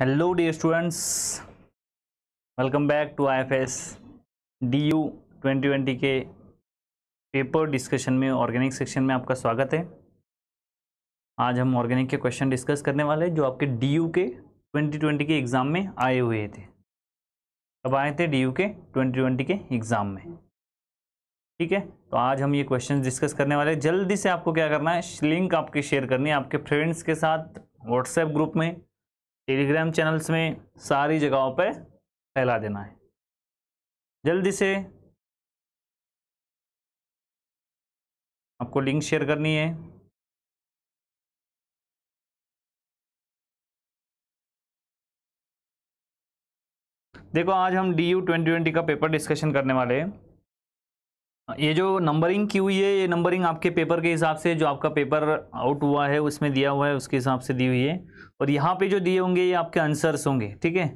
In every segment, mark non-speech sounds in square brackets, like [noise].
hello dear students welcome back to ifs du 2020 के paper discussion में organic section में आपका स्वागत है आज हम ऑर्गेनिक के क्वेश्चन डिस्कस करने वाले हैं जो आपके डीयू के 2020 के एग्ज़ाम में आए हुए थे कब आए थे डीयू के 2020 के एग्ज़ाम में ठीक है तो आज हम ये क्वेश्चन डिस्कस करने वाले हैं जल्दी से आपको क्या करना है लिंक आपकी शेयर करनी है आपके फ्रेंड्स के साथ व्हाट्सएप ग्रुप में टेलीग्राम चैनल्स में सारी जगहों पर फैला देना है जल्दी से आपको लिंक शेयर करनी है देखो आज हम डी यू ट्वेंटी ट्वेंटी का पेपर डिस्कशन करने वाले हैं ये जो नंबरिंग की हुई है ये नंबरिंग आपके पेपर के हिसाब से जो आपका पेपर आउट हुआ है उसमें दिया हुआ है उसके हिसाब से दी हुई है और यहाँ पे जो दिए होंगे ये आपके आंसर्स होंगे ठीक है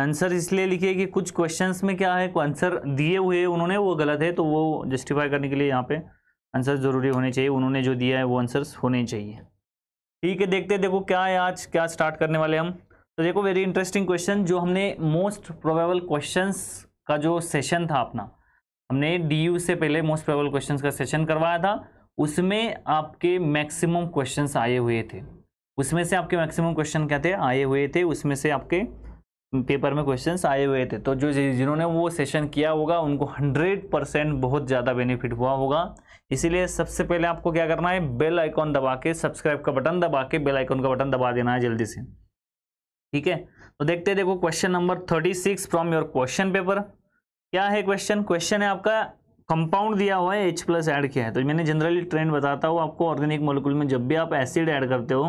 आंसर इसलिए लिखिए कि कुछ क्वेश्चंस में क्या है आंसर दिए हुए उन्होंने वो गलत है तो वो जस्टिफाई करने के लिए यहाँ पे आंसर ज़रूरी होने चाहिए उन्होंने जो दिया है वो आंसर्स होने चाहिए ठीक है देखते देखो क्या है आज क्या स्टार्ट करने वाले हम तो देखो वेरी इंटरेस्टिंग क्वेश्चन जो हमने मोस्ट प्रोबेबल क्वेश्चन का जो सेशन था अपना हमने डी से पहले मोस्ट प्रोबेबल क्वेश्चन का सेशन करवाया था उसमें आपके मैक्सिमम क्वेश्चन आए हुए थे उसमें से आपके मैक्सिमम क्वेश्चन क्या थे आए हुए थे उसमें से आपके पेपर में क्वेश्चन आए हुए थे तो जो जिन्होंने वो सेशन किया होगा उनको हंड्रेड परसेंट बहुत ज़्यादा बेनिफिट हुआ होगा इसीलिए सबसे पहले आपको क्या करना है बेल आइकॉन दबा के सब्सक्राइब का बटन दबा के बेल आइकॉन का बटन दबा देना है जल्दी से ठीक है तो देखते देखो question number thirty six from your question paper क्या है क्वेश्चन क्वेश्चन है आपका कंपाउंड दिया हुआ है एच प्लस एड किया है तो मैंने जनरली ट्रेंड बताता हूँ आपको ऑर्गेनिक मोलिकुल में जब भी आप एसिड ऐड करते हो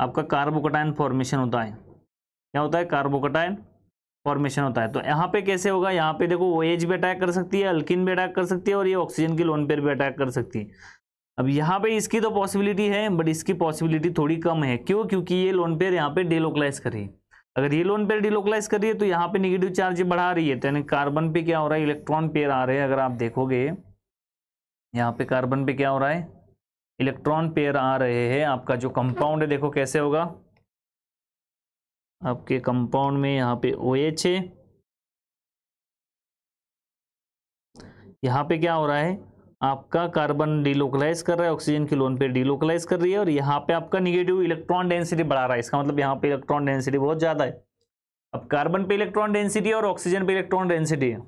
आपका कार्बोकोटाइन फॉर्मेशन होता है क्या होता है कार्बोकोटाइन फॉर्मेशन होता है तो यहाँ पे कैसे होगा यहाँ पे देखो ओ एच भी अटैक कर सकती है अल्किन भी अटैक कर सकती है और ये ऑक्सीजन की लोन पेयर भी अटैक कर सकती है अब यहाँ पे इसकी तो पॉसिबिलिटी है बट इसकी पॉसिबिलिटी थोड़ी कम है क्यों क्योंकि ये लोन पेयर यहाँ पे डेलोकलाइज करी अगर ये लोन पेयर डिलोकलाइज कर रही है तो यहाँ पे निगेटिव चार्ज बढ़ा रही है तो यानी कार्बन पे क्या हो रहा है इलेक्ट्रॉन पेयर आ रहे हैं अगर आप देखोगे यहाँ पे कार्बन पे क्या हो रहा है इलेक्ट्रॉन पेयर आ रहे हैं आपका जो कंपाउंड है देखो कैसे होगा आपके कंपाउंड में यहाँ पे ओ OH है यहाँ पे क्या हो रहा है आपका कार्बन डिलोकलाइज कर रहा है ऑक्सीजन की लोन पे डिलोकलाइज कर रही है और यहाँ पे आपका निगेटिव इलेक्ट्रॉन डेंसिटी बढ़ा रहा है इसका मतलब यहाँ पे इलेक्ट्रॉन डेंसिटी बहुत ज़्यादा है अब कार्बन पे इलेक्ट्रॉन डेंसिटी और ऑक्सीजन पे इलेक्ट्रॉन डेंसिटी है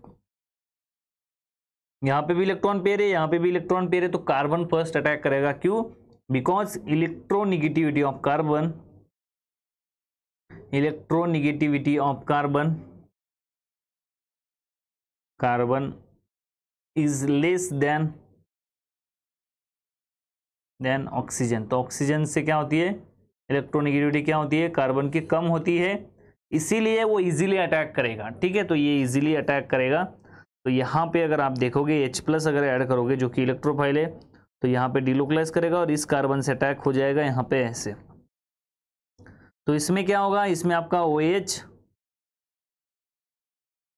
यहाँ पे भी इलेक्ट्रॉन पेयर है यहाँ पे भी इलेक्ट्रॉन पेयर है तो कार्बन फर्स्ट अटैक करेगा क्यों because electronegativity of carbon electronegativity of carbon carbon is less than than oxygen तो ऑक्सीजन से क्या होती है इलेक्ट्रोनिगेटिविटी क्या होती है कार्बन की कम होती है इसीलिए वो इजीली अटैक करेगा ठीक है तो ये इजीली अटैक करेगा तो यहाँ पे अगर आप देखोगे एच प्लस अगर ऐड करोगे जो कि इलेक्ट्रोफाइल है तो यहाँ पे डिलोकलाइज करेगा और इस कार्बन से अटैक हो जाएगा यहाँ पे ऐसे तो इसमें क्या होगा इसमें आपका ओ OH,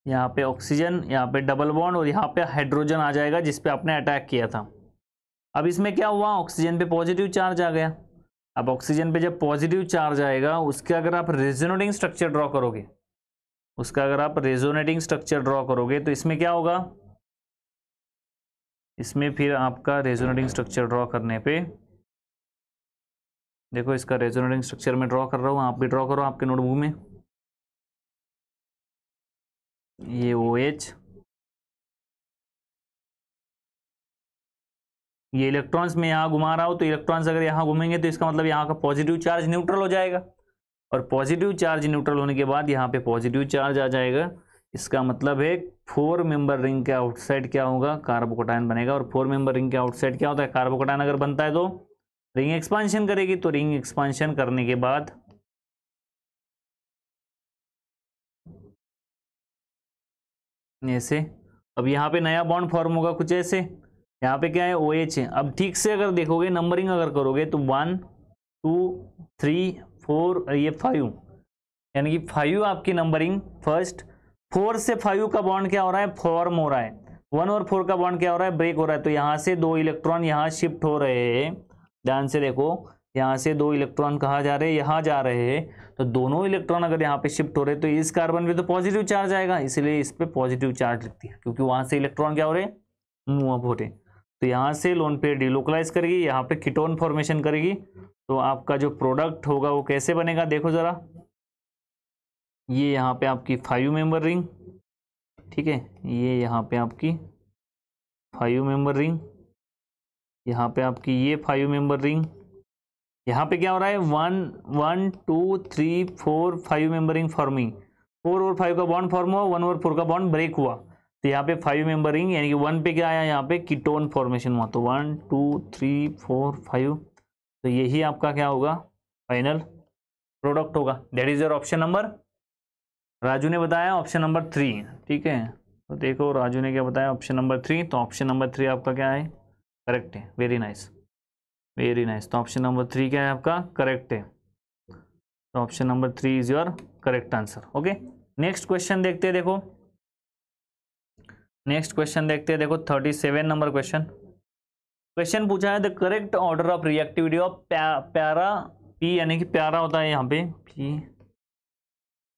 यहाँ पे ऑक्सीजन यहाँ पे डबल बॉन्ड और यहाँ पे हाइड्रोजन आ जाएगा जिस पे आपने अटैक किया था अब इसमें क्या हुआ ऑक्सीजन पे पॉजिटिव चार्ज आ गया अब ऑक्सीजन पे जब पॉजिटिव चार्ज आएगा उसका अगर आप रेजोनेटिंग स्ट्रक्चर ड्रॉ करोगे उसका अगर आप रेजोनेटिंग स्ट्रक्चर ड्रॉ करोगे तो इसमें क्या होगा इसमें फिर आपका रेजोनेटिंग स्ट्रक्चर ड्रॉ करने पर देखो इसका रेजोनेटिंग स्ट्रक्चर में ड्रॉ कर रहा हूँ आप भी ड्रॉ करो आपके नोटबुक में ये ओ एच ये इलेक्ट्रॉन्स में यहाँ घुमा रहा हूं तो इलेक्ट्रॉन्स अगर यहाँ घूमेंगे तो इसका मतलब यहाँ का पॉजिटिव चार्ज न्यूट्रल हो जाएगा और पॉजिटिव चार्ज न्यूट्रल होने के बाद यहाँ पे पॉजिटिव चार्ज आ जाएगा इसका मतलब है फोर मेंबर रिंग के आउटसाइड क्या होगा कार्बोकोटाइन बनेगा और फोर मेंबर रिंग के आउटसाइड क्या होता है कार्बोकोटाइन अगर बनता है तो रिंग एक्सपांशन करेगी तो रिंग एक्सपांशन करने के बाद ऐसे अब यहाँ पे नया बॉन्ड फॉर्म होगा कुछ ऐसे यहाँ पे क्या है ओ एच है अब ठीक से अगर देखोगे नंबरिंग अगर करोगे तो वन टू थ्री फोर ये फाइव यानी कि फाइव आपकी नंबरिंग फर्स्ट फोर से फाइव का बॉन्ड क्या हो रहा है फॉर्म हो रहा है वन और फोर का बॉन्ड क्या हो रहा है ब्रेक हो रहा है तो यहाँ से दो इलेक्ट्रॉन यहाँ शिफ्ट हो रहे हैं ध्यान से देखो यहाँ से दो इलेक्ट्रॉन कहाँ जा रहे हैं यहाँ जा रहे हैं तो दोनों इलेक्ट्रॉन अगर यहाँ पे शिफ्ट हो रहे तो इस कार्बन पे तो पॉजिटिव चार्ज आएगा इसलिए इस पर पॉजिटिव चार्ज लगती है क्योंकि वहां से इलेक्ट्रॉन क्या हो रहे हैं मूवअप हो रहे तो यहाँ से लोन पे डिलोकलाइज करेगी यहाँ पे किटोन फॉर्मेशन करेगी तो आपका जो प्रोडक्ट होगा वो कैसे बनेगा देखो ज़रा ये यहाँ पे आपकी फाइव मेंबर रिंग ठीक है ये यहाँ पे आपकी फाइव मेंबर रिंग यहाँ पे आपकी ये फाइव मेंबर रिंग यहाँ पे क्या हो रहा है one one two three four five मेंबरिंग फॉर्मिंग फोर और फाइव का बॉन्ड फॉर्म हुआ वन और फोर का बॉन्ड ब्रेक हुआ तो यहाँ पे फाइव मेंबरिंग यानी कि वन पे क्या आया यहाँ पे कीटोन फॉर्मेशन हुआ तो one two three four five तो यही आपका क्या होगा फाइनल प्रोडक्ट होगा that is your option number Raju ने बताया ऑप्शन नंबर थ्री ठीक है तो देखो राजू ने क्या बताया ऑप्शन नंबर थ्री तो ऑप्शन नंबर थ्री आपका क्या है करेक्ट है very nice nice. Very nice तो ऑप्शन नंबर थ्री क्या है आपका करेक्ट है तो option number three is your correct answer okay next question देखते हैं देखो नेक्स्ट क्वेश्चन देखते हैं देखो thirty seven number question question पूछा है the correct order of reactivity of para P यानी कि प्यारा होता है यहाँ पे पी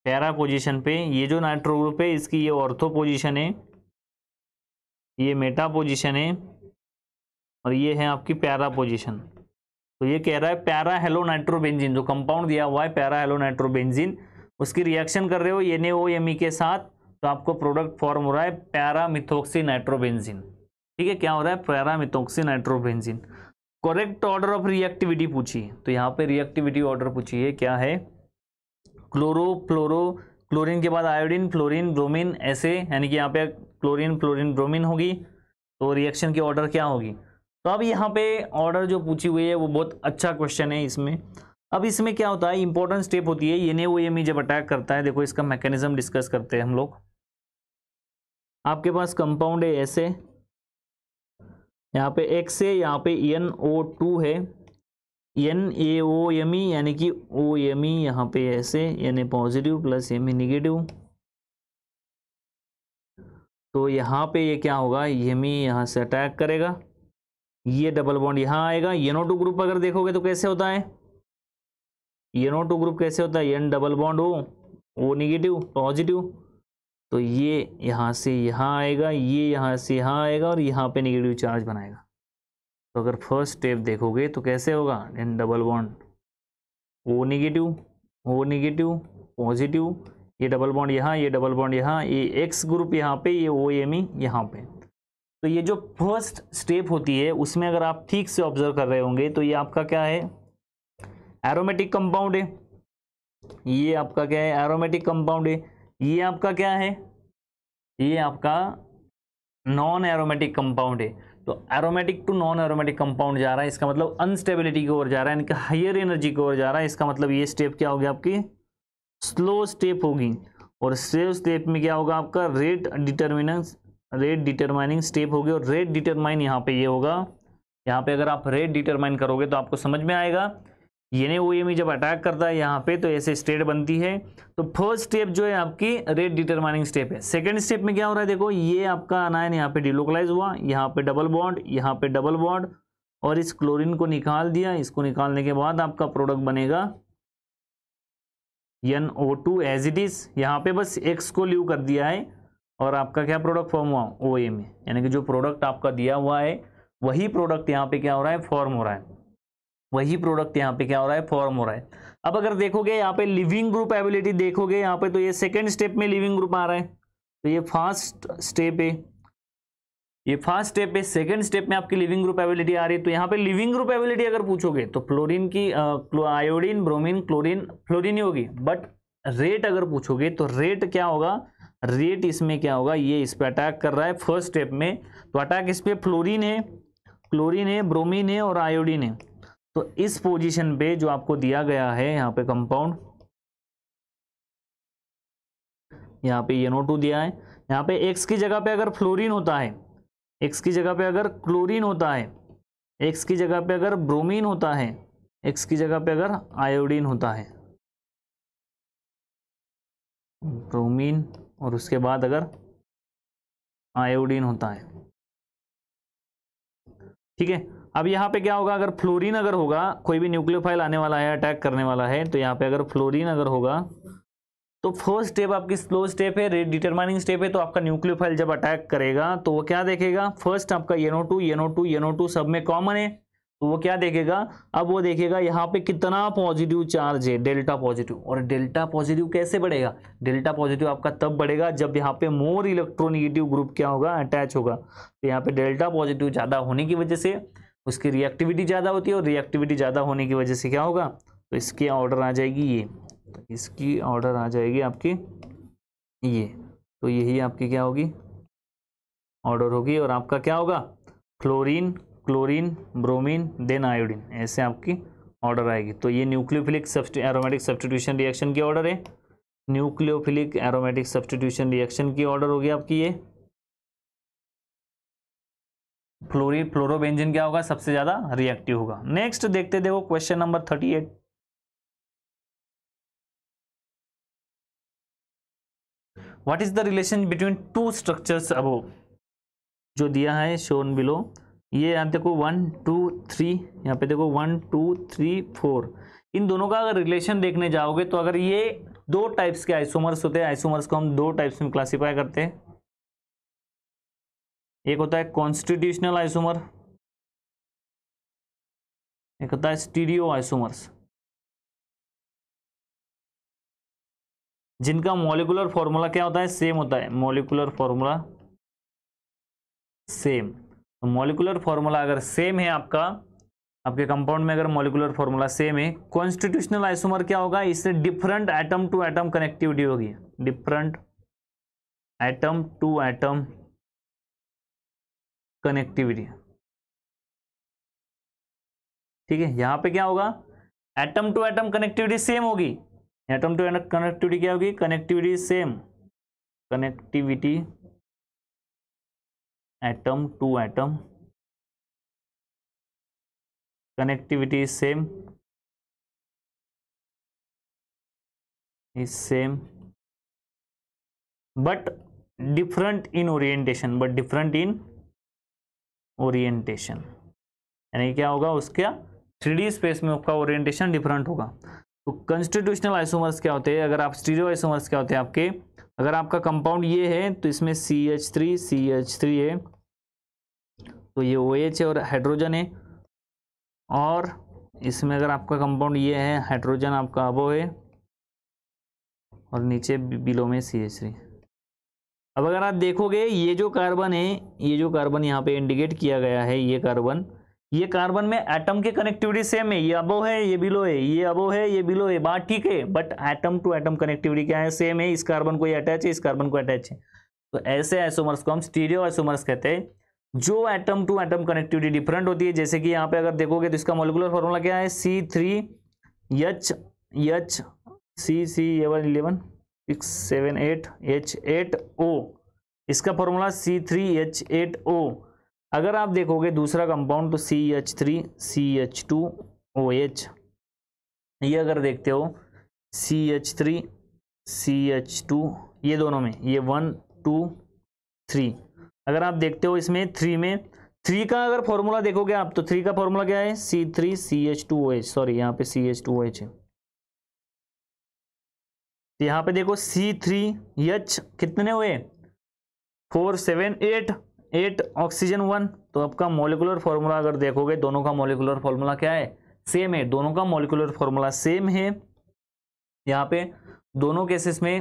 प्यारा पोजीशन पे ये जो नाइट्रोग्रुप है इसकी ये ऑर्थो पोजीशन है ये मेटा पोजीशन है और ये है आपकी पैरा पोजिशन तो ये कह रहा है पैरा हेलो नाइट्रोबेंजिन जो कंपाउंड दिया हुआ है पैरा हेलो नाइट्रोबेंजिन उसकी रिएक्शन कर रहे हो एन ई e के साथ तो आपको प्रोडक्ट फॉर्म हो रहा है पैरामिथोक्सी नाइट्रोबेंजिन ठीक है क्या हो रहा है paramethoxy nitrobenzene correct order of reactivity पूछिए तो यहाँ पे रिएक्टिविटी ऑर्डर पूछिए क्या है क्लोरो फ्लोरो क्लोरीन के बाद आयोडीन फ्लोरीन ब्रोमीन ऐसे यानी कि यहाँ पे क्लोरीन फ्लोरीन ब्रोमीन होगी तो रिएक्शन की ऑर्डर क्या होगी तो अब यहाँ पे ऑर्डर जो पूछी हुई है वो बहुत अच्छा क्वेश्चन है इसमें अब इसमें क्या होता है इंपॉर्टेंट स्टेप होती है ये वो एम जब अटैक करता है देखो इसका मैकेनिज्म डिस्कस करते हैं हम लोग आपके पास कंपाउंड है ऐसे यहाँ पे एक्स है यहाँ पे एन ओ टू है N A O M E यानी कि ओ एम ई यहाँ पे ऐसे N A positive plus M E negative तो यहाँ पे ये यह क्या होगा एम ई यहाँ से अटैक करेगा ये डबल बॉन्ड यहाँ आएगा येनो टू ग्रुप अगर देखोगे तो कैसे होता है येनो टू ग्रुप कैसे होता है एन डबल बॉन्ड हो वो निगेटिव पॉजिटिव तो ये यहाँ से यहाँ आएगा ये यहाँ से यहाँ आएगा और यहाँ पे निगेटिव चार्ज बनाएगा तो अगर फर्स्ट स्टेप देखोगे तो कैसे होगा N double bond O negative O negative positive ये डबल बॉन्ड यहाँ ये डबल बॉन्ड यहाँ ये एक्स ग्रुप यहाँ पे ये ओ एम ई यहाँ पे तो ये जो फर्स्ट स्टेप होती है उसमें अगर आप ठीक से ऑब्जर्व कर रहे होंगे तो ये आपका क्या है एरोमेटिक कंपाउंड है ये आपका क्या है एरोमेटिक कंपाउंड है ये आपका क्या है ये आपका नॉन एरोमेटिक कंपाउंड है तो aromatic to non aromatic compound जा रहा है इसका मतलब अनस्टेबिलिटी की ओर जा रहा है यानी हायर एनर्जी की ओर जा रहा है इसका मतलब ये स्टेप क्या होगी आपकी स्लो स्टेप होगी और स्लो स्टेप में क्या होगा आपका rate determinance rate determining step होगी और रेट डिटरमाइन यहाँ पे ये होगा यहाँ पे अगर आप रेट डिटरमाइन करोगे तो आपको समझ में आएगा ये वो एमी जब अटैक करता है यहाँ पे तो ऐसे स्टेट बनती है तो फर्स्ट स्टेप जो है आपकी रेट डिटरमाइनिंग स्टेप है सेकंड स्टेप में क्या हो रहा है देखो ये आपका अनायन यहाँ पे डिलोकलाइज हुआ यहाँ पे डबल बॉन्ड यहाँ पे डबल बॉन्ड और इस क्लोरीन को निकाल दिया इसको निकालने के बाद आपका प्रोडक्ट बनेगा N O two as it is यहाँ पे बस एक्स को ल्यू कर दिया है और आपका क्या प्रोडक्ट फॉर्म हुआ ओ ए में यानी कि जो प्रोडक्ट आपका दिया हुआ है वही प्रोडक्ट यहाँ पे क्या हो रहा है फॉर्म हो रहा है वही प्रोडक्ट यहाँ पे क्या हो रहा है फॉर्म हो रहा है अब अगर देखोगे यहाँ पे लिविंग ग्रुप एबिलिटी देखोगे यहाँ पे तो ये सेकेंड स्टेप में लिविंग ग्रुप आ रहा है तो ये फर्स्ट स्टेप है ये फर्स्ट स्टेप है सेकेंड स्टेप में आपकी लिविंग ग्रुप एबिलिटी आ रही है तो यहाँ पे लिविंग ग्रुप एबिलिटी अगर पूछोगे तो फ्लोरीन की आयोडीन ब्रोमीन क्लोरीन फ्लोरीन ही होगी बट रेट अगर पूछोगे तो रेट क्या होगा रेट इसमें क्या होगा ये इस पर अटैक कर रहा है फर्स्ट स्टेप में तो अटैक इस पर फ्लोरिन है क्लोरिन है ब्रोमिन है और आयोडीन है तो इस पोजीशन पे जो आपको दिया गया है यहाँ पे कंपाउंड यहाँ पे एनओ टू दिया है यहाँ पे एक्स की जगह पे अगर फ्लोरिन होता है एक्स की जगह पे अगर क्लोरिन होता है एक्स की जगह पे अगर ब्रोमिन होता है एक्स की जगह पे अगर आयोडीन होता है ब्रोमीन और उसके बाद अगर आयोडीन होता है ठीक है अब यहाँ पे क्या होगा अगर फ्लोरीन अगर होगा कोई भी न्यूक्लियोफाइल आने वाला है अटैक करने वाला है तो यहाँ पे अगर फ्लोरीन अगर होगा तो फर्स्ट स्टेप आपकी स्लो स्टेप है डिटरमाइनिंग स्टेप है तो आपका न्यूक्लियोफाइल जब अटैक करेगा तो वो क्या देखेगा फर्स्ट आपका N O two N O two N O two सब में कॉमन है तो वो क्या देखेगा अब वो देखेगा यहाँ पे कितना पॉजिटिव चार्ज है डेल्टा पॉजिटिव और डेल्टा पॉजिटिव कैसे बढ़ेगा डेल्टा पॉजिटिव आपका तब बढ़ेगा जब यहाँ पे मोर इलेक्ट्रोनिगेटिव ग्रुप क्या होगा अटैच होगा तो यहाँ पे डेल्टा पॉजिटिव ज़्यादा होने की वजह से उसकी रिएक्टिविटी ज़्यादा होती है और रिएक्टिविटी ज़्यादा होने की वजह से क्या होगा तो इसकी ऑर्डर आ जाएगी ये तो इसकी ऑर्डर आ जाएगी आपकी ये तो यही आपकी क्या होगी ऑर्डर होगी और आपका क्या होगा chlorine chlorine bromine than iodine ऐसे आपकी ऑर्डर आएगी तो ये न्यूक्लियोफिलिक एरोमेटिक सब्सटीट्यूशन रिएक्शन की ऑर्डर है न्यूक्लियोफिलिक एरोमेटिक सब्सटीट्यूशन रिएक्शन की ऑर्डर होगी आपकी ये फ्लोरीन फ्लोरोबेंजिन क्या होगा सबसे ज़्यादा रिएक्टिव होगा नेक्स्ट देखते देखो question number thirty eight what is the relation between two structures above जो दिया है शोन बिलो ये यहाँ देखो वन टू थ्री यहाँ पे देखो वन टू थ्री फोर इन दोनों का अगर रिलेशन देखने जाओगे तो अगर ये दो टाइप्स के आइसोमर्स होते हैं आइसोमर्स को हम दो टाइप्स में क्लासीफाई करते हैं एक होता है कॉन्स्टिट्यूशनल आइसोमर एक होता है स्टीरियो आइसोमर्स जिनका मॉलिकुलर फॉर्मूला क्या होता है सेम होता है मॉलिकुलर फॉर्मूला सेम तो मॉलिकुलर फॉर्मूला अगर सेम है आपका आपके कंपाउंड में अगर मॉलिकुलर फॉर्मूला सेम है कॉन्स्टिट्यूशनल आइसोमर क्या होगा इससे different atom to atom connectivity होगी different atom to atom connectivity ठीक है यहां पे क्या होगा atom to atom connectivity same होगी एटम टू एटम कनेक्टिविटी क्या होगी connectivity same connectivity atom to atom connectivity is same is same but different in orientation but different in orientation यानी क्या होगा उसका थ्री स्पेस में उसका ओरिएंटेशन डिफरेंट होगा तो कंस्टिट्यूशनल आइसोमर्स क्या होते हैं अगर आप स्टीरियो आइसोमर्स क्या होते हैं आपके अगर आपका कंपाउंड ये है तो इसमें C H three C H three है तो ये ओ OH है और हाइड्रोजन है और इसमें अगर आपका कंपाउंड ये है हाइड्रोजन आपका अबो है और नीचे बिलो में सी एच थ्री अब अगर आप देखोगे ये जो कार्बन है ये जो कार्बन यहाँ पे इंडिकेट किया गया है ये कार्बन ये कार्बन में एटम के कनेक्टिविटी सेम है ये अबो है ये बिलो है ये अबो है ये बिलो है बात ठीक है but atom to atom connectivity क्या है सेम है इस कार्बन को ये अटैच है इस कार्बन को अटैच है तो ऐसे आइसोमर्स को हम स्टीरियो आइसोमर्स कहते हैं जो atom to atom connectivity different होती है जैसे कि यहाँ पे अगर देखोगे तो इसका मोलिकुलर फॉर्मूला क्या है C three H H C C एवन eleven six seven eight H eight O इसका formula C three H eight O अगर आप देखोगे दूसरा कंपाउंड तो C H three C H two O H ये अगर देखते हो C H three C H two ये दोनों में ये वन टू थ्री अगर आप देखते हो इसमें थ्री में थ्री का अगर फॉर्मूला देखोगे आप तो थ्री का फॉर्मूला क्या है C three C H two O H sorry यहाँ पे C H two O H है तो यहाँ पे देखो सी थ्री एच कितने हुए four seven eight eight oxygen one तो आपका मोलिकुलर फॉर्मूला अगर देखोगे दोनों का मोलिकुलर फॉर्मूला क्या है सेम है दोनों का मोलिकुलर फॉर्मूला सेम है यहाँ पे दोनों केसेस में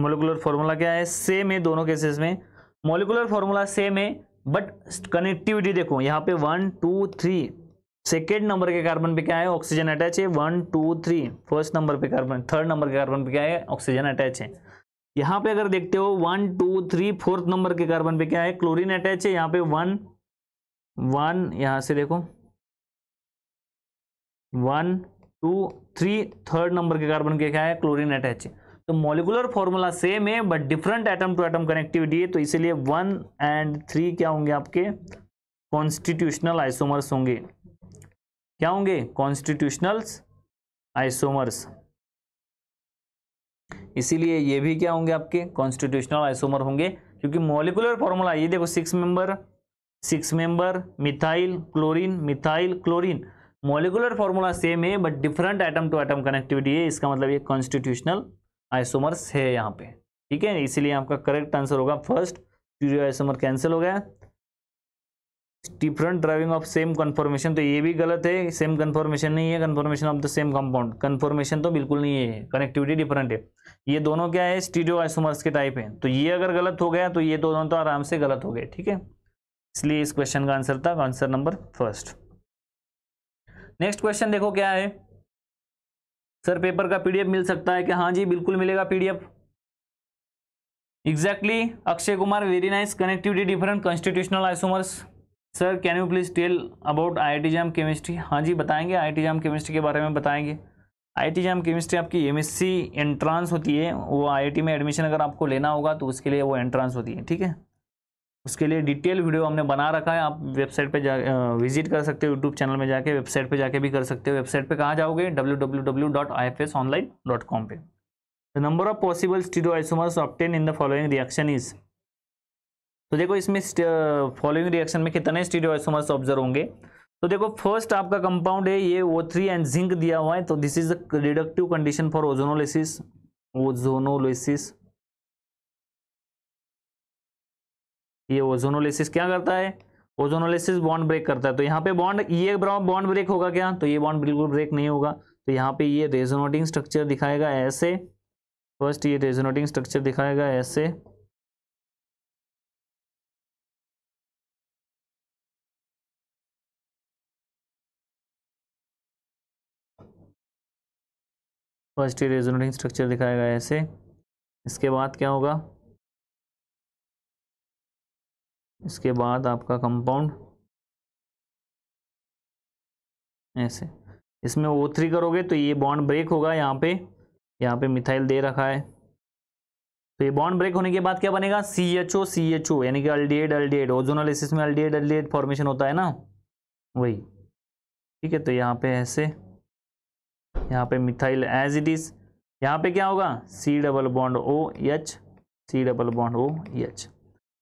मोलिकुलर फॉर्मूला क्या है सेम है दोनों केसेस में मोलिकुलर फॉर्मूला सेम है बट कनेक्टिविटी देखो यहाँ पे one two three second number के कार्बन पे क्या है ऑक्सीजन अटैच है one two three first number पे कार्बन थर्ड नंबर के कार्बन पे क्या है ऑक्सीजन अटैच है यहाँ पे अगर देखते हो one two three fourth number के कार्बन पे क्या है क्लोरीन अटैच है यहाँ पे वन वन यहाँ से देखो one two three third number के कार्बन के क्या है क्लोरीन अटैच है तो मोलिकुलर फॉर्मूला सेम है but different atom to atom connectivity है तो इसीलिए वन एंड थ्री क्या होंगे आपके कॉन्स्टिट्यूशनल आइसोमर्स होंगे क्या होंगे कॉन्स्टिट्यूशनल आइसोमर्स इसीलिए ये भी क्या होंगे आपके कॉन्स्टिट्यूशनल आइसोमर होंगे क्योंकि मोलिकुलर फॉर्मूला ये देखो six member six member methyl chlorine methyl chlorine molecular formula same है but different atom to atom connectivity है इसका मतलब ये कॉन्स्टिट्यूशनल आइसोमर्स है यहाँ पे ठीक है इसीलिए आपका करेक्ट आंसर होगा फर्स्ट क्यूरियो आइसोमर कैंसिल हो गया different driving of same conformation तो ये भी गलत है सेम कन्फर्मेशन नहीं है conformation of the same compound conformation तो बिल्कुल नहीं है कनेक्टिविटी डिफरेंट है ये दोनों क्या है स्टीरियो आइसोमर्स के टाइप है तो ये अगर गलत हो गया तो ये दोनों तो आराम से गलत हो गए ठीक है इसलिए इस क्वेश्चन का आंसर था answer number first next question देखो क्या है सर पेपर का पीडीएफ मिल सकता है कि हाँ जी बिल्कुल मिलेगा PDF exactly Akshay Kumar very nice connectivity different constitutional isomers sir can you please tell about I I JAM chemistry हाँ जी बताएंगे आई जाम केमिस्ट्री के बारे में बताएंगे आई टी जाम केमिस्ट्री आपकी एम एस सी एंट्रांस होती है वो आई आई टी में एडमिशन अगर आपको लेना होगा तो उसके लिए वो एंट्रांस होती है ठीक है उसके लिए डिटेल वीडियो हमने बना रखा है आप वेबसाइट पे जा विजिट कर सकते हो यूट्यूब चैनल में जाके वेबसाइट पे जाके भी कर सकते हो वेबसाइट पे कहाँ जाओगे कॉम पे the number of possible stereo isomers obtained in the following reaction is तो देखो इसमें फॉलोइंग रिएक्शन में कितने स्टीरो आइसोमर्स ऑब्जर्व होंगे तो देखो फर्स्ट आपका कंपाउंड है ये ओ थ्री एंड जिंक दिया हुआ है तो this is the reductive condition for ozonolysis ozonolysis ये ओजोनोलिसिस क्या करता है ओजोनोलिसिस बॉन्ड ब्रेक करता है तो यहाँ पे बॉन्ड ये बॉन्ड ब्रेक होगा क्या तो ये बॉन्ड बिल्कुल ब्रेक नहीं होगा तो यहाँ पे ये रेजोनोटिंग स्ट्रक्चर दिखाएगा ऐसे फर्स्ट ये रेजोनोटिंग स्ट्रक्चर दिखाएगा ऐसे फर्स्ट ये रेजोनेटिंग स्ट्रक्चर दिखाएगा ऐसे इसके बाद क्या होगा इसके बाद आपका कंपाउंड ऐसे इसमें ओ थ्री करोगे तो ये बॉन्ड ब्रेक होगा यहाँ पे यहाँ पे मिथाइल दे रखा है तो ये बॉन्ड ब्रेक होने के बाद क्या बनेगा C H O C H O यानी कि अल्डिएड अल्डिएड ओजोनल एसिस में अल्डिएड अल्डिएड फॉर्मेशन होता है ना वही ठीक है तो यहाँ पे ऐसे यहाँ पे मिथाइल एज इट इज़ यहाँ पे क्या होगा C double bond O H C double bond O H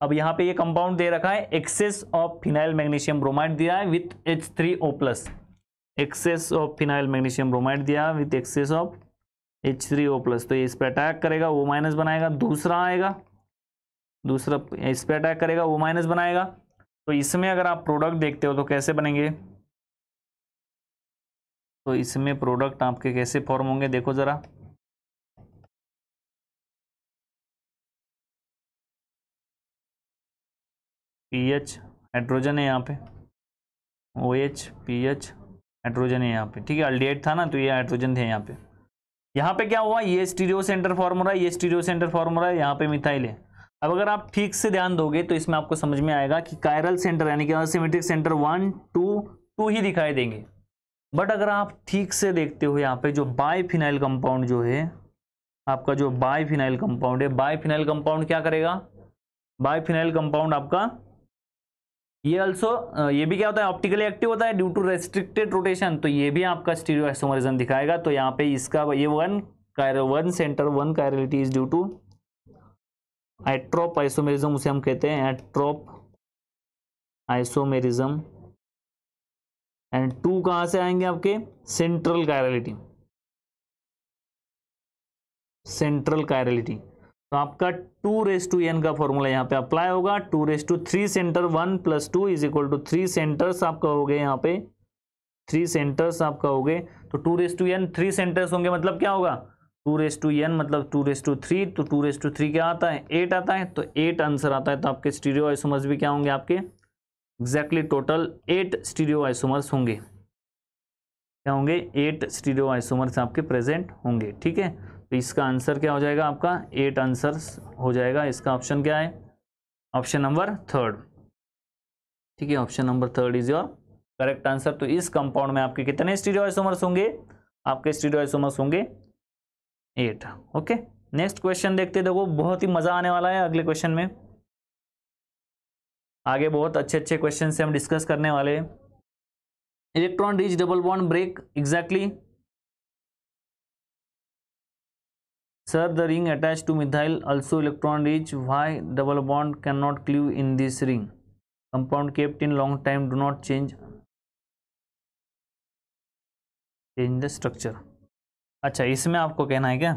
अब यहाँ पे ये कंपाउंड दे रखा है excess of phenyl magnesium bromide दिया है with H three O plus excess of phenyl magnesium bromide दिया with excess of H three O plus तो ये इस पर अटैक करेगा वो माइनस बनाएगा दूसरा आएगा दूसरा इस पर अटैक करेगा वो माइनस बनाएगा तो इसमें अगर आप प्रोडक्ट देखते हो तो कैसे बनेंगे तो इसमें प्रोडक्ट आपके कैसे फॉर्म होंगे देखो ज़रा पीएच हाइड्रोजन है यहाँ पे O H P H hydrogen है यहाँ पे ठीक है अल्डिहाइड था ना तो ये हाइड्रोजन थे यहाँ पे यहाँ पे क्या हुआ ये स्टीरियो सेंटर फॉर्म हो रहा है ये स्टीरियो सेंटर फॉर्म हो रहा है यहाँ पे मिथाइल है अब अगर आप ठीक से ध्यान दोगे तो इसमें आपको समझ में आएगा कि कायरल सेंटर यानी कि symmetric centre one two two ही दिखाई देंगे बट अगर आप ठीक से देखते हो यहाँ पे जो बाईफिनाइल कंपाउंड जो है आपका जो बाईफिनाइल कंपाउंड है बायफिनाइल कंपाउंड क्या करेगा बायफिनाइल कंपाउंड आपका ये ऑल्सो ये भी क्या होता है ऑप्टिकली एक्टिव होता है ड्यू टू रेस्ट्रिक्टेड रोटेशन तो ये भी आपका स्टीरियो एसोमरिज्म दिखाएगा तो यहाँ पे इसका ये one one centre one chirality is due to atropisomerism उसे हम कहते हैं एट्रोप आइसोमेरिज्म एंड टू कहाँ से आएंगे आपके सेंट्रल कायरलिटी सेंट्रल कायरलिटी तो आपका टू रेस टू एन का फॉर्मूला यहाँ पे अप्लाई होगा two raise to three centre one plus two is equal to three centres आपका हो गए यहाँ पे थ्री सेंटर्स आपका हो गए तो two raise to N three centres होंगे मतलब क्या होगा टू रेस टू एन मतलब टू रेस टू थ्री तो टू रेस टू थ्री क्या आता है एट आता है तो एट आंसर आता है तो आपके स्टीरियो आइसोमर्स भी क्या होंगे आपके exactly total eight stereo isomers होंगे क्या होंगे एट स्टीरियो आइसोमर्स आपके प्रेजेंट होंगे ठीक है तो इसका आंसर क्या हो जाएगा आपका एट आंसर हो जाएगा इसका ऑप्शन क्या है ऑप्शन नंबर थर्ड ठीक है option number third is your correct answer तो इस कंपाउंड में आपके कितने आइसोमर्स होंगे आपके आइसोमर्स होंगे एट ओके नेक्स्ट क्वेश्चन देखते देखो बहुत ही मजा आने वाला है अगले क्वेश्चन में आगे बहुत अच्छे अच्छे क्वेश्चन से हम डिस्कस करने वाले हैं electron rich double bond break exactly Sir, the ring attached to methyl also electron rich. Why double bond cannot cleave in this ring? Compound kept in long time do not change change the structure. अच्छा इसमें आपको कहना है क्या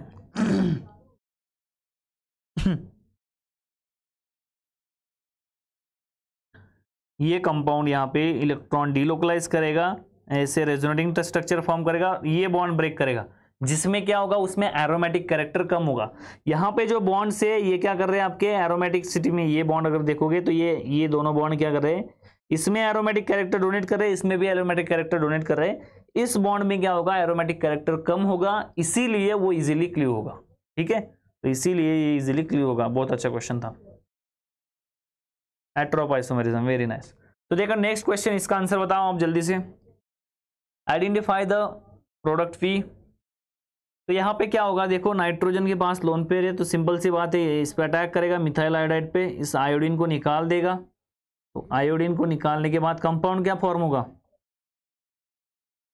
ये compound यहाँ पे electron delocalise करेगा ऐसे रेजोनेटिंग स्ट्रक्चर फॉर्म करेगा ये बॉन्ड ब्रेक करेगा जिसमें क्या होगा उसमें एरोमेटिक करेक्टर कम होगा यहाँ पे जो बॉन्ड से ये क्या कर रहे हैं आपके एरोमेटिक सिटी में ये बॉन्ड अगर देखोगे तो ये ये दोनों बॉन्ड क्या कर रहे हैं इसमें एरोमेटिक कैरेक्टर डोनेट कर रहे हैं इसमें भी एरोमेटिक कैरेक्टर डोनेट कर रहे हैं इस बॉन्ड में क्या होगा एरोमेटिक कैरेक्टर कम होगा इसीलिए वो इजिली क्लियर होगा ठीक है तो इसीलिए ये इजिली क्लियर होगा बहुत अच्छा क्वेश्चन था एट्रोप वेरी नाइस तो देखो नेक्स्ट क्वेश्चन इसका आंसर बताओ आप जल्दी से आइडेंटिफाई द प्रोडक्ट फी तो यहाँ पे क्या होगा देखो नाइट्रोजन के पास लोन पेयर है तो सिंपल सी बात है इस पर अटैक करेगा मिथाइल आयोडाइड पे इस आयोडीन को निकाल देगा तो आयोडीन को निकालने के बाद कंपाउंड क्या फॉर्म होगा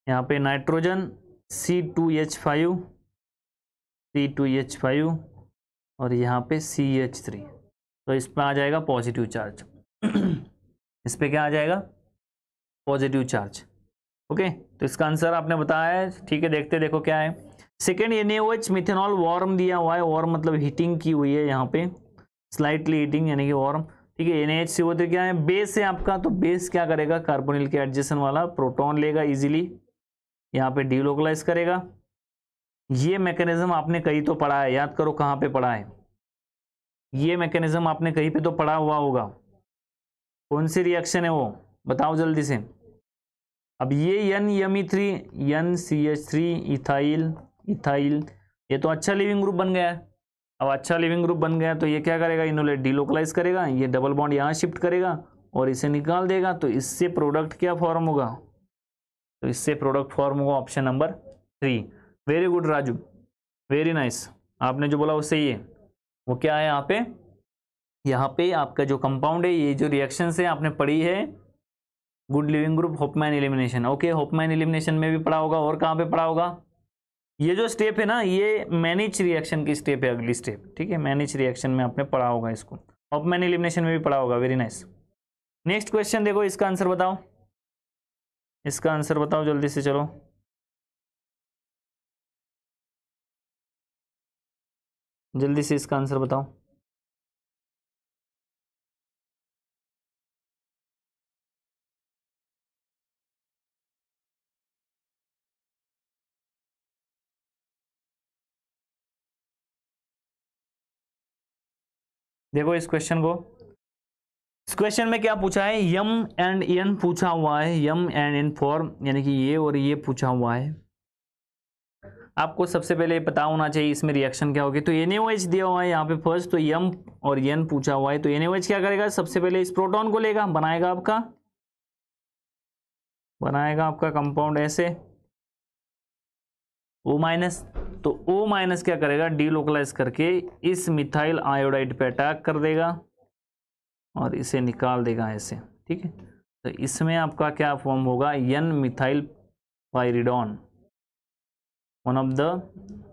यहाँ पे nitrogen C two H five C two H five और यहाँ पे सी एच थ्री तो इस पर आ जाएगा पॉजिटिव चार्ज [clears throat] इस पर क्या आ जाएगा पॉजिटिव चार्ज ओके तो इसका आंसर आपने बताया है ठीक है देखते देखो क्या है सेकेंड एन मिथेनॉल वार्म दिया हुआ है वार्म मतलब हीटिंग की हुई है यहाँ पे स्लाइटली हीटिंग यानी कि वार्म ठीक है एन एच सी क्या है बेस है आपका तो बेस क्या करेगा कार्बोनिल के एडजेशन वाला प्रोटॉन लेगा इजीली यहाँ पे डीलोकलाइज करेगा ये मैकेनिज्म आपने कहीं तो पढ़ा है याद करो कहाँ पे पढ़ा है ये मैकेनिज्म आपने कहीं पे तो पढ़ा हुआ होगा कौन सी रिएक्शन है वो बताओ जल्दी से अब ये एम यमी three N C H three ethyl ethyl ये तो अच्छा लिविंग ग्रुप बन गया है अब अच्छा लिविंग ग्रुप बन गया तो ये क्या करेगा इनोलेट डीलोकलाइज करेगा ये डबल बॉन्ड यहाँ शिफ्ट करेगा और इसे निकाल देगा तो इससे प्रोडक्ट क्या फॉर्म होगा तो इससे प्रोडक्ट फॉर्म होगा option number three very good Raju very nice आपने जो बोला वो सही है वो क्या है यहाँ पे यहाँ पे आपका जो कंपाउंड है ये जो रिएक्शन है आपने पढ़ी है good leaving group Hofmann elimination okay Hofmann elimination में भी पढ़ा होगा और कहाँ पे पढ़ा होगा ये जो स्टेप है ना ये मैनेज रिएक्शन की स्टेप है अगली स्टेप ठीक है मैनेज रिएक्शन में आपने पढ़ा होगा इसको ऑफ मैन एलिमिनेशन में भी पढ़ा होगा वेरी नाइस नेक्स्ट क्वेश्चन देखो इसका आंसर बताओ इसका आंसर बताओ जल्दी से चलो जल्दी से इसका आंसर बताओ देखो इस क्वेश्चन को इस क्वेश्चन में क्या पूछा है यम एंड एन पूछा हुआ है यम एंड एन फॉर्म यानी कि ये और ये पूछा हुआ है आपको सबसे पहले पता होना चाहिए इसमें रिएक्शन क्या होगी तो एन दिया हुआ है यहाँ पे फर्स्ट तो यम और यन पूछा हुआ है तो एन क्या करेगा सबसे पहले इस प्रोटॉन को लेगा बनाएगा आपका बनाएगा आपका कंपाउंड ऐसे ओ माइनस तो ओ माइनस क्या करेगा डी लोकलाइज करके इस मिथाइल आयोडाइड पे अटैक कर देगा और इसे निकाल देगा ऐसे ठीक है तो इसमें आपका क्या फॉर्म होगा N methyl pyridone one of the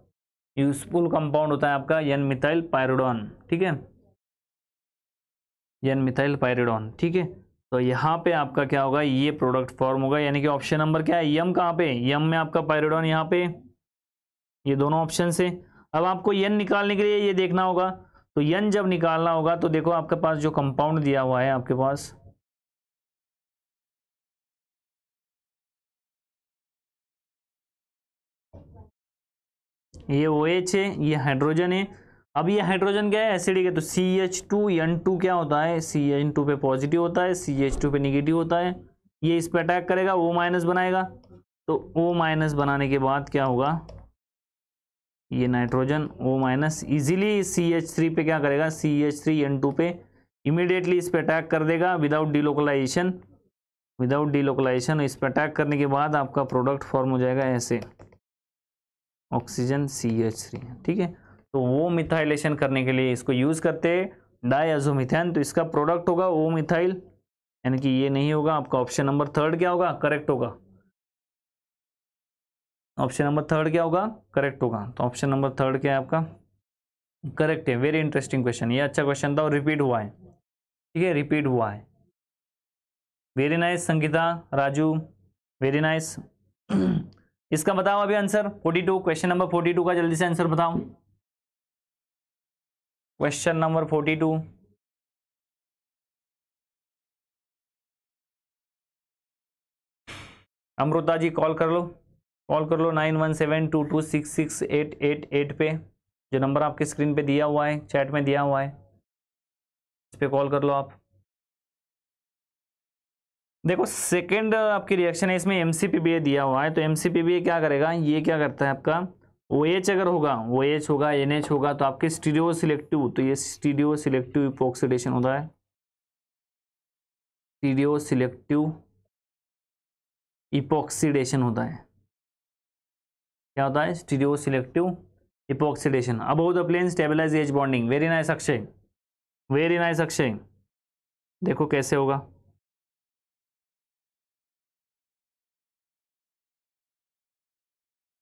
useful compound होता है आपका यन मिथाइल पाइरिडॉन ठीक है यन मिथाइल पाइरिडॉन ठीक है तो यहाँ पे आपका क्या होगा ये प्रोडक्ट फॉर्म होगा यानी कि ऑप्शन नंबर क्या है यम कहाँ पे यम में आपका पायरिडॉन यहाँ पे ये दोनों ऑप्शन है अब आपको यन निकालने के लिए ये देखना होगा तो यन जब निकालना होगा तो देखो आपके पास जो कंपाउंड दिया हुआ है आपके पास ये ओ एच है ये हाइड्रोजन है अब ये हाइड्रोजन क्या है एसिडिक है तो C H two N two क्या होता है सी एन टू पे पॉजिटिव होता है सी एच टू पे निगेटिव होता है ये इस पर अटैक करेगा ओ माइनस बनाएगा तो ओ माइनस बनाने के बाद क्या होगा ये nitrogen O minus easily C H three पे क्या करेगा C H three N two पे इमिडिएटली इस पर अटैक कर देगा विदाउट डीलोकलाइजेशन विदाउट डीलोकलाइजेशन इस पर अटैक करने के बाद आपका प्रोडक्ट फॉर्म हो जाएगा ऐसे ऑक्सीजन सी एच थ्री ठीक है तो वो मिथाइलेशन करने के लिए इसको यूज़ करते डायजोमिथेन तो इसका प्रोडक्ट होगा ओ मिथाइल यानी कि ये नहीं होगा आपका ऑप्शन नंबर थर्ड क्या होगा करेक्ट होगा ऑप्शन नंबर थर्ड क्या होगा करेक्ट होगा तो ऑप्शन नंबर थर्ड क्या है आपका करेक्ट है वेरी इंटरेस्टिंग क्वेश्चन ये अच्छा क्वेश्चन था और रिपीट हुआ है ठीक है रिपीट हुआ है very nice Sangeeta Raju very nice [clears throat] इसका बताओ अभी आंसर 42 क्वेश्चन नंबर 42 का जल्दी से आंसर बताओ question number 42 Amrita ji call कर लो कॉल कर लो nine one seven two two six six eight eight eight पे जो नंबर आपके स्क्रीन पे दिया हुआ है चैट में दिया हुआ है इस पर कॉल कर लो आप देखो सेकंड आपकी रिएक्शन है इसमें M C P B A दिया हुआ है तो M C P B A क्या करेगा ये क्या करता है आपका ओ एच अगर होगा ओ एच होगा एन एच होगा तो आपके स्टीडियो सिलेक्टिव तो ये स्टीडियो सिलेक्टिव इपोक्सीडेशन होता है स्टीडियो सिलेक्टिव इपोक्सीडेशन होता है क्या होता है स्टीरियो सिलेक्टिव इपोक्सीडेशन अब the plane stabilize edge bonding very nice Akshay very nice Akshay देखो कैसे होगा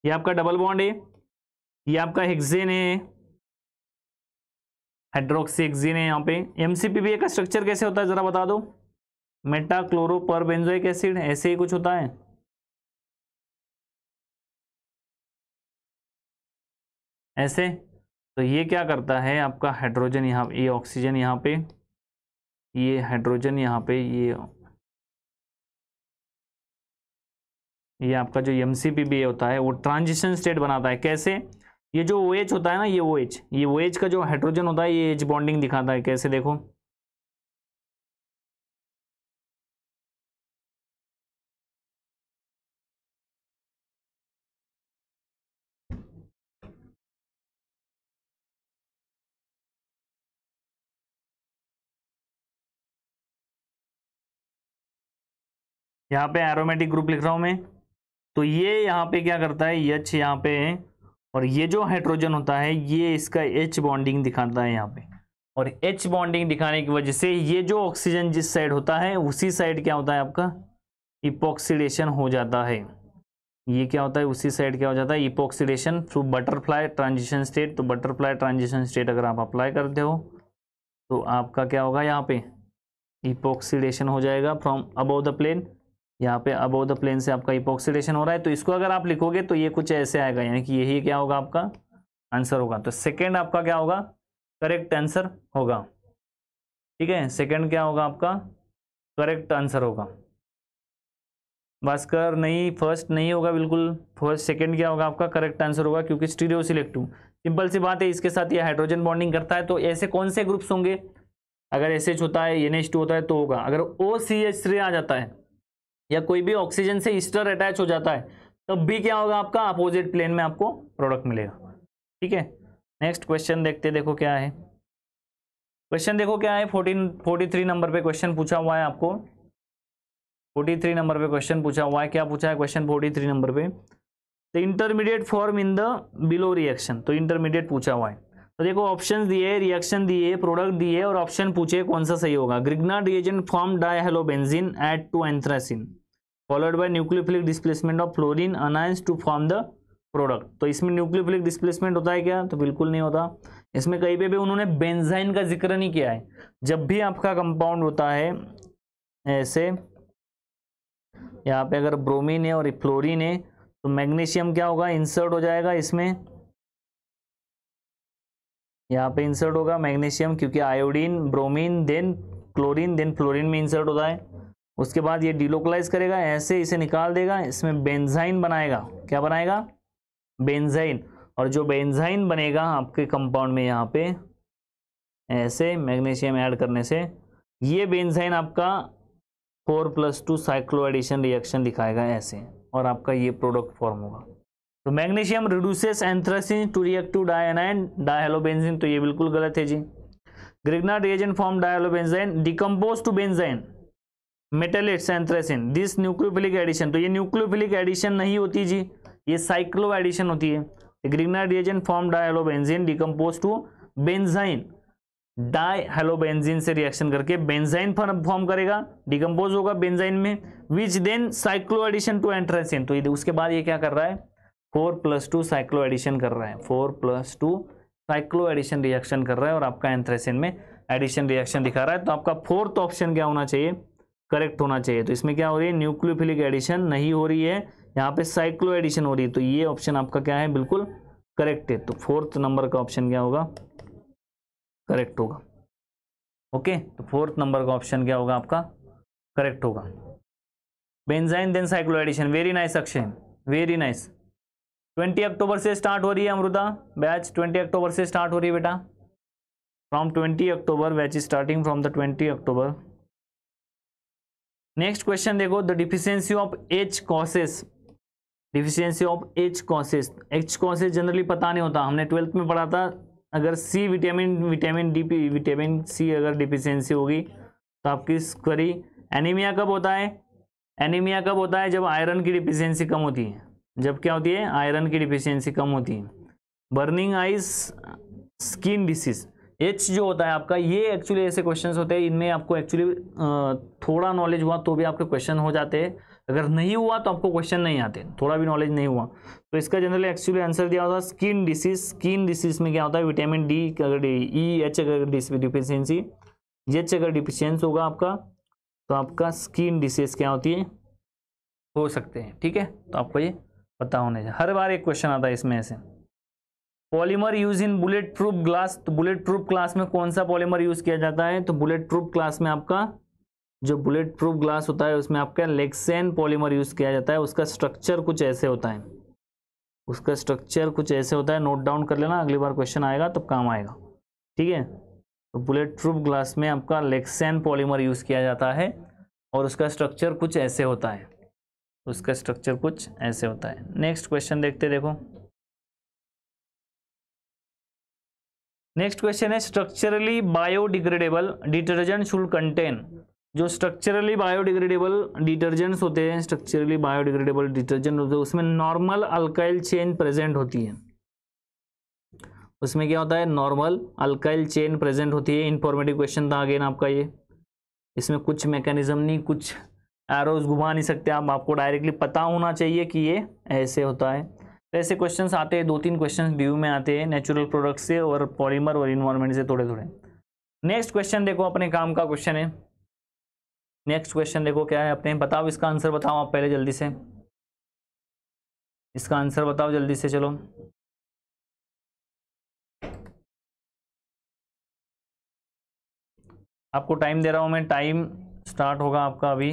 ये आपका डबल बॉन्ड है ये आपका हेक्सेन है हाइड्रोक्सी एक्सिन है यहाँ पे एमसीपीबीए का स्ट्रक्चर कैसे होता है जरा बता दो मेटा क्लोरोपरबेंजोइक एसिड ऐसे ही कुछ होता है ऐसे तो ये क्या करता है आपका हाइड्रोजन यहाँ ये ऑक्सीजन यहाँ पे ये हाइड्रोजन यहाँ पे ये ये आपका जो एम सी होता है वो ट्रांजिशन स्टेट बनाता है कैसे ये जो ओ OH होता है ना ये ओ OH, ये ओ OH का जो हाइड्रोजन होता है ये एच बॉन्डिंग दिखाता है कैसे देखो यहाँ पे एरोमेटिक ग्रुप लिख रहा हूँ मैं तो ये यहाँ पे क्या करता है यच यहाँ पे और ये जो हाइड्रोजन होता है ये इसका एच बॉन्डिंग दिखाता है यहाँ पे और एच बॉन्डिंग दिखाने की वजह से ये जो ऑक्सीजन जिस साइड होता है उसी साइड क्या होता है आपका इपोक्सीडेशन हो जाता है ये क्या होता है उसी साइड क्या हो जाता है epoxidation through butterfly transition state तो बटरफ्लाई ट्रांजिशन स्टेट अगर आप अप्लाई करते हो तो आपका क्या होगा यहाँ पे इपोक्सीडेशन हो जाएगा फ्रॉम अबव द प्लेन यहाँ पे अबो द प्लेन से आपका इपोक्सीडेशन हो रहा है तो इसको अगर आप लिखोगे तो ये कुछ ऐसे आएगा यानी कि यही क्या होगा आपका आंसर होगा तो सेकेंड आपका क्या होगा करेक्ट आंसर होगा ठीक है सेकेंड क्या होगा आपका करेक्ट आंसर होगा भास्कर नहीं फर्स्ट नहीं होगा बिल्कुल फर्स्ट सेकेंड क्या होगा आपका करेक्ट आंसर होगा क्योंकि स्टीरियो सिलेक्टू सिंपल सी बात है इसके साथ ये हाइड्रोजन बॉन्डिंग करता है तो ऐसे कौन से ग्रुप्स होंगे अगर एस होता है एन होता है तो होगा अगर ओ सी एच थ्री आ जाता है या कोई भी ऑक्सीजन से ईस्टर अटैच हो जाता है तब भी क्या होगा आपका अपोजिट प्लेन में आपको प्रोडक्ट मिलेगा ठीक है नेक्स्ट क्वेश्चन देखते देखो क्या है क्वेश्चन देखो क्या है फोर्टीन फोर्टी थ्री नंबर पे क्वेश्चन पूछा हुआ है आपको फोर्टी थ्री नंबर पे क्वेश्चन पूछा हुआ है क्या पूछा है क्वेश्चन फोर्टी थ्री नंबर पे the intermediate form in the below reaction तो इंटरमीडिएट पूछा हुआ है तो देखो ऑप्शन दिए रिएक्शन दिए प्रोडक्ट दिए और ऑप्शन पूछे कौन सा सही होगा Grignard reagent form dihalobenzene at to anthracene followed by nucleophilic displacement of fluorine anions to form the product तो इसमें न्यूक्लियोफिलिक डिस्प्लेसमेंट होता है क्या तो बिल्कुल नहीं होता इसमें कहीं पे भी उन्होंने बेंजाइन का जिक्र नहीं किया है जब भी आपका कंपाउंड होता है ऐसे यहाँ पे अगर ब्रोमीन है और फ्लोरिन है तो मैग्नीशियम क्या होगा इंसर्ट हो जाएगा इसमें यहाँ पे इंसर्ट होगा मैग्नीशियम क्योंकि iodine bromine then chlorine then fluorine में इंसर्ट होता है उसके बाद ये डिलोकलाइज करेगा ऐसे इसे निकाल देगा इसमें बेंजाइन बनाएगा क्या बनाएगा बेंजाइन और जो बेंजाइन बनेगा आपके कंपाउंड में यहाँ पे ऐसे मैग्नीशियम ऐड करने से ये बेंजाइन आपका four plus two cycloaddition reaction दिखाएगा ऐसे और आपका ये प्रोडक्ट फॉर्म होगा तो magnesium reduces anthracene to react to dianion dihalobenzene तो ये बिल्कुल गलत है जी Grignard reagent form dihalobenzene decompose to benzyne metallates anthracene this nucleophilic addition तो ये न्यूक्लियोफिलिक एडिशन नहीं होती जी ये साइक्लो एडिशन होती है Grignard reagent form dihalobenzene decompose to benzyne dihalobenzene से रिएक्शन करके बेंजाइन फॉर्म करेगा डिकम्पोज होगा बेंजाइन में which then cycloaddition to anthracene तो ये उसके बाद ये क्या कर रहा है four plus two cycloaddition कर रहा है four plus two cycloaddition reaction कर रहा है और आपका एंथ्रेसिन में एडिशन रिएक्शन दिखा रहा है तो आपका फोर्थ ऑप्शन क्या होना चाहिए करेक्ट होना चाहिए तो इसमें क्या हो रही है न्यूक्लियोफिलिक एडिशन नहीं हो रही है यहाँ पे साइक्लो एडिशन हो रही है तो ये ऑप्शन आपका क्या है बिल्कुल करेक्ट है तो फोर्थ नंबर का ऑप्शन क्या होगा करेक्ट होगा ओके तो फोर्थ नंबर का ऑप्शन क्या होगा आपका करेक्ट होगा benzyne then cycloaddition very nice Akshay very nice twenty October से स्टार्ट हो रही है अमृता बैच ट्वेंटी अक्टूबर से स्टार्ट हो रही है बेटा from twenty October batch starting from the twenty October next question देखो the deficiency of H causes deficiency of H causes H causes generally पता नहीं होता हमने ट्वेल्थ में पढ़ा था अगर C vitamin vitamin D P vitamin C अगर डिफिशियंसी होगी तो आपकी स्क्वरी एनीमिया कब होता है एनीमिया कब होता है जब आयरन की डिफिशियंसी कम होती है जब क्या होती है आयरन की डिफिशियंसी कम होती है burning eyes skin disease H जो होता है आपका ये एक्चुअली ऐसे क्वेश्चंस होते हैं इनमें आपको एक्चुअली थोड़ा नॉलेज हुआ तो भी आपके क्वेश्चन हो जाते हैं अगर नहीं हुआ तो आपको क्वेश्चन नहीं आते थोड़ा भी नॉलेज नहीं हुआ तो इसका जनरली एक्चुअली आंसर दिया होता है स्किन डिसीज स्किन डिसीज में क्या होता है विटामिन डी अगर ई एच e, अगर डिफिशियंसी एच अगर डिफिशियंस होगा आपका तो आपका स्किन डिसीज क्या होती है हो सकते हैं ठीक है तो आपको ये पता होने चाहिए हर बार एक क्वेश्चन आता है इसमें से polymer use in bulletproof glass तो बुलेट प्रूफ ग्लास में कौन सा पॉलीमर यूज किया जाता है तो बुलेट प्रूफ ग्लास में आपका जो बुलेट प्रूफ ग्लास होता है उसमें आपका लेक्सेन पॉलीमर यूज किया जाता है उसका स्ट्रक्चर कुछ ऐसे होता है उसका स्ट्रक्चर कुछ ऐसे होता है नोट डाउन कर लेना अगली बार क्वेश्चन आएगा तो काम आएगा ठीक है तो बुलेट प्रूफ ग्लास में आपका लेक्सेन पॉलीमर यूज़ किया जाता है और उसका स्ट्रक्चर कुछ ऐसे होता है उसका स्ट्रक्चर कुछ ऐसे होता है नेक्स्ट क्वेश्चन देखते देखो नेक्स्ट क्वेश्चन है structurally biodegradable detergent should contain जो स्ट्रक्चरली बायोडिग्रेडेबल डिटर्जेंट्स होते हैं स्ट्रक्चरली बायोडिग्रेडेबल डिटर्जेंट होते हैं उसमें नॉर्मल अल्काइल चेन प्रेजेंट होती है उसमें क्या होता है नॉर्मल अल्काइल चेन प्रेजेंट होती है इन्फॉर्मेटिव क्वेश्चन था अगेन आपका ये इसमें कुछ मैकेनिज्म नहीं कुछ एरोज घुमा नहीं सकते आप आपको डायरेक्टली पता होना चाहिए कि ये ऐसे होता है तो ऐसे क्वेश्चंस आते हैं दो तीन क्वेश्चंस व्यू में आते हैं नेचुरल प्रोडक्ट से और पॉलीमर और इन्वायरमेंट से थोड़े थोड़े नेक्स्ट क्वेश्चन देखो अपने काम का क्वेश्चन है नेक्स्ट क्वेश्चन देखो क्या है अपने बताओ इसका आंसर बताओ आप पहले जल्दी से इसका आंसर बताओ जल्दी से चलो आपको टाइम दे रहा हूँ मैं टाइम स्टार्ट होगा आपका अभी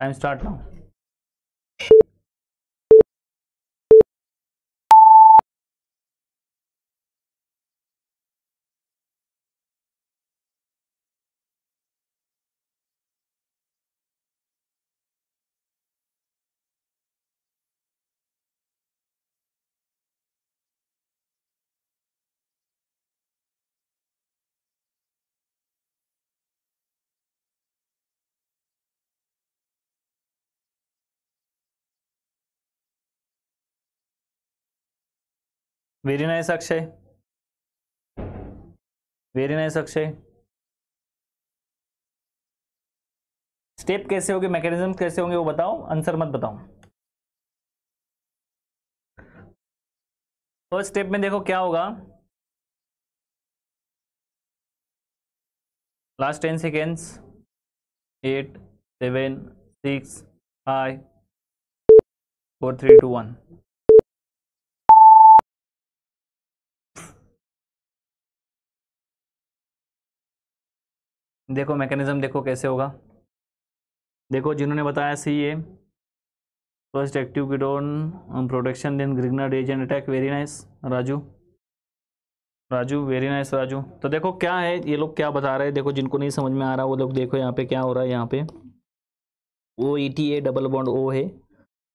time start now very nice Akshay very nice Akshay step कैसे होगी मैकेनिज्म कैसे होंगे वो बताओ आंसर मत बताओ फर्स्ट स्टेप में देखो क्या होगा last ten seconds eight seven six five four three two one देखो मैकेनिज्म देखो कैसे होगा देखो जिन्होंने बताया सी ये first active ketone protection then Grignard and attack very nice Raju Raju very nice Raju तो देखो क्या है ये लोग क्या बता रहे हैं देखो जिनको नहीं समझ में आ रहा वो लोग देखो यहाँ पे क्या हो रहा है यहाँ पे O E T A double bond O है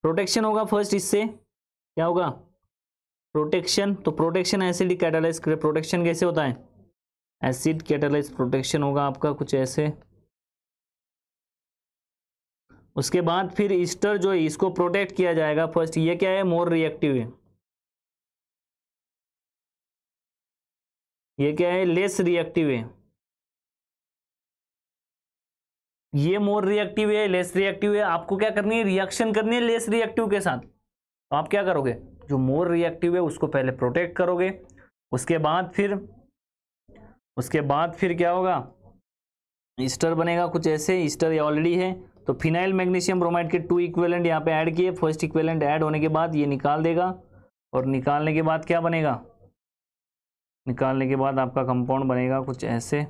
प्रोटेक्शन होगा फर्स्ट इससे क्या होगा प्रोटेक्शन तो प्रोटेक्शन ऐसे एसिडिक कैटालाइज प्रोटेक्शन कैसे होता है एसिड कैटेलाइज प्रोटेक्शन होगा आपका कुछ ऐसे उसके बाद फिर ईस्टर जो है इसको प्रोटेक्ट किया जाएगा फर्स्ट ये क्या है मोर रिएक्टिव है ये क्या है लेस रिएक्टिव है ये मोर रिएक्टिव है लेस रिएक्टिव है आपको क्या करनी है रिएक्शन करनी है लेस रिएक्टिव के साथ तो आप क्या करोगे जो मोर रिएक्टिव है उसको पहले प्रोटेक्ट करोगे उसके बाद फिर उसके बाद फिर क्या होगा ईस्टर बनेगा कुछ ऐसे ईस्टर ये ऑलरेडी है तो फिनाइल मैग्नीशियम ब्रोमाइड के टू इक्वेलेंट यहाँ पे ऐड किए फर्स्ट इक्वेलेंट ऐड होने के बाद ये निकाल देगा और निकालने के बाद क्या बनेगा निकालने के बाद आपका कंपाउंड बनेगा कुछ ऐसे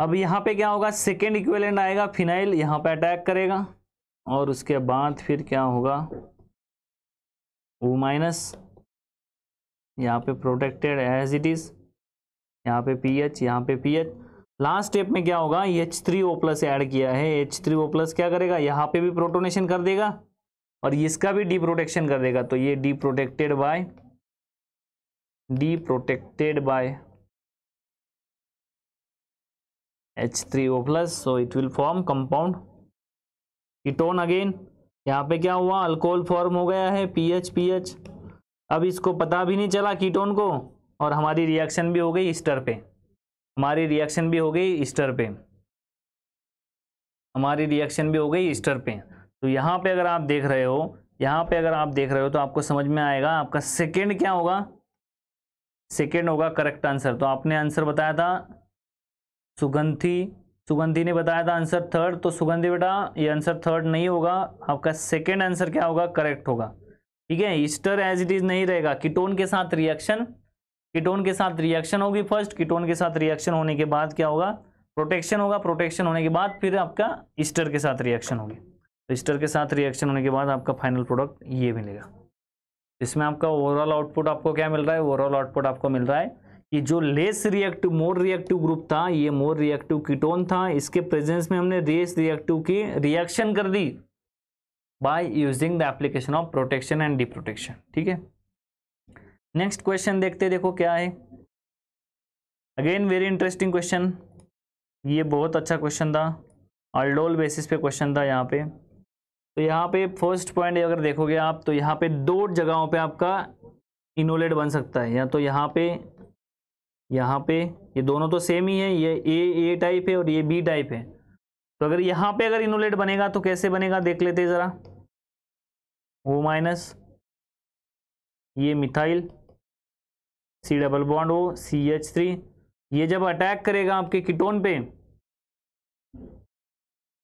अब यहाँ पे क्या होगा सेकेंड इक्वेलेंट आएगा फिनाइल यहाँ पे अटैक करेगा और उसके बाद फिर क्या होगा ओ माइनस यहाँ पे प्रोटेक्टेड एज इट इज़ यहाँ पे पी एच यहाँ पे पी एच लास्ट स्टेप में क्या होगा H three O plus add किया है एच थ्री ओ प्लस क्या करेगा यहाँ पे भी प्रोटोनेशन कर देगा और इसका भी डी प्रोटेक्शन कर देगा तो ये deprotected by deprotected by H three O plus so it will form compound ketone again यहाँ पे क्या हुआ अल्कोहल फॉर्म हो गया है पीएच पीएच अब इसको पता भी नहीं चला कीटोन को और हमारी रिएक्शन भी हो गई ईस्टर पे हमारी रिएक्शन भी हो गई ईस्टर पे हमारी रिएक्शन भी हो गई ईस्टर पे तो यहाँ पे अगर आप देख रहे हो यहाँ पे अगर आप देख रहे हो तो आपको समझ में आएगा आपका सेकेंड क्या होगा सेकेंड होगा करेक्ट आंसर तो आपने आंसर बताया था सुगंधी सुगंधी ने बताया था आंसर थर्ड तो सुगंधी बेटा ये आंसर थर्ड नहीं होगा आपका सेकेंड आंसर क्या होगा करेक्ट होगा ठीक है ईस्टर एज इट इज नहीं रहेगा कीटोन के साथ रिएक्शन कीटोन के साथ रिएक्शन होगी फर्स्ट कीटोन के साथ रिएक्शन होने के बाद क्या होगा प्रोटेक्शन होगा प्रोटेक्शन होने के बाद फिर आपका ईस्टर के साथ रिएक्शन होगी तो ईस्टर के साथ रिएक्शन होने के बाद आपका फाइनल प्रोडक्ट ये मिलेगा इसमें आपका ओवरऑल आउटपुट आपको क्या मिल रहा है ओवरऑल आउटपुट आपको मिल रहा है कि जो less reactive more reactive group था ये मोर रिएक्टिव कीटोन था इसके प्रेजेंस में हमने रेस रिएक्टिव की रिएक्शन कर दी by using the application of protection and protection ठीक है नेक्स्ट क्वेश्चन देखते देखो क्या है अगेन वेरी इंटरेस्टिंग क्वेश्चन ये बहुत अच्छा क्वेश्चन था अल्डोल बेसिस पे क्वेश्चन था यहाँ पे तो यहाँ पे फर्स्ट पॉइंट अगर देखोगे आप तो यहाँ पे दो जगहों पे आपका इनोलेट बन सकता है या तो यहाँ पे यहाँ पे ये दोनों तो सेम ही है ये ए ए टाइप है और ये बी टाइप है तो अगर यहाँ पे अगर इनोलेट बनेगा तो कैसे बनेगा देख लेते हैं ज़रा ओ माइनस ये methyl C double bond O C H three ये जब अटैक करेगा आपके किटोन पे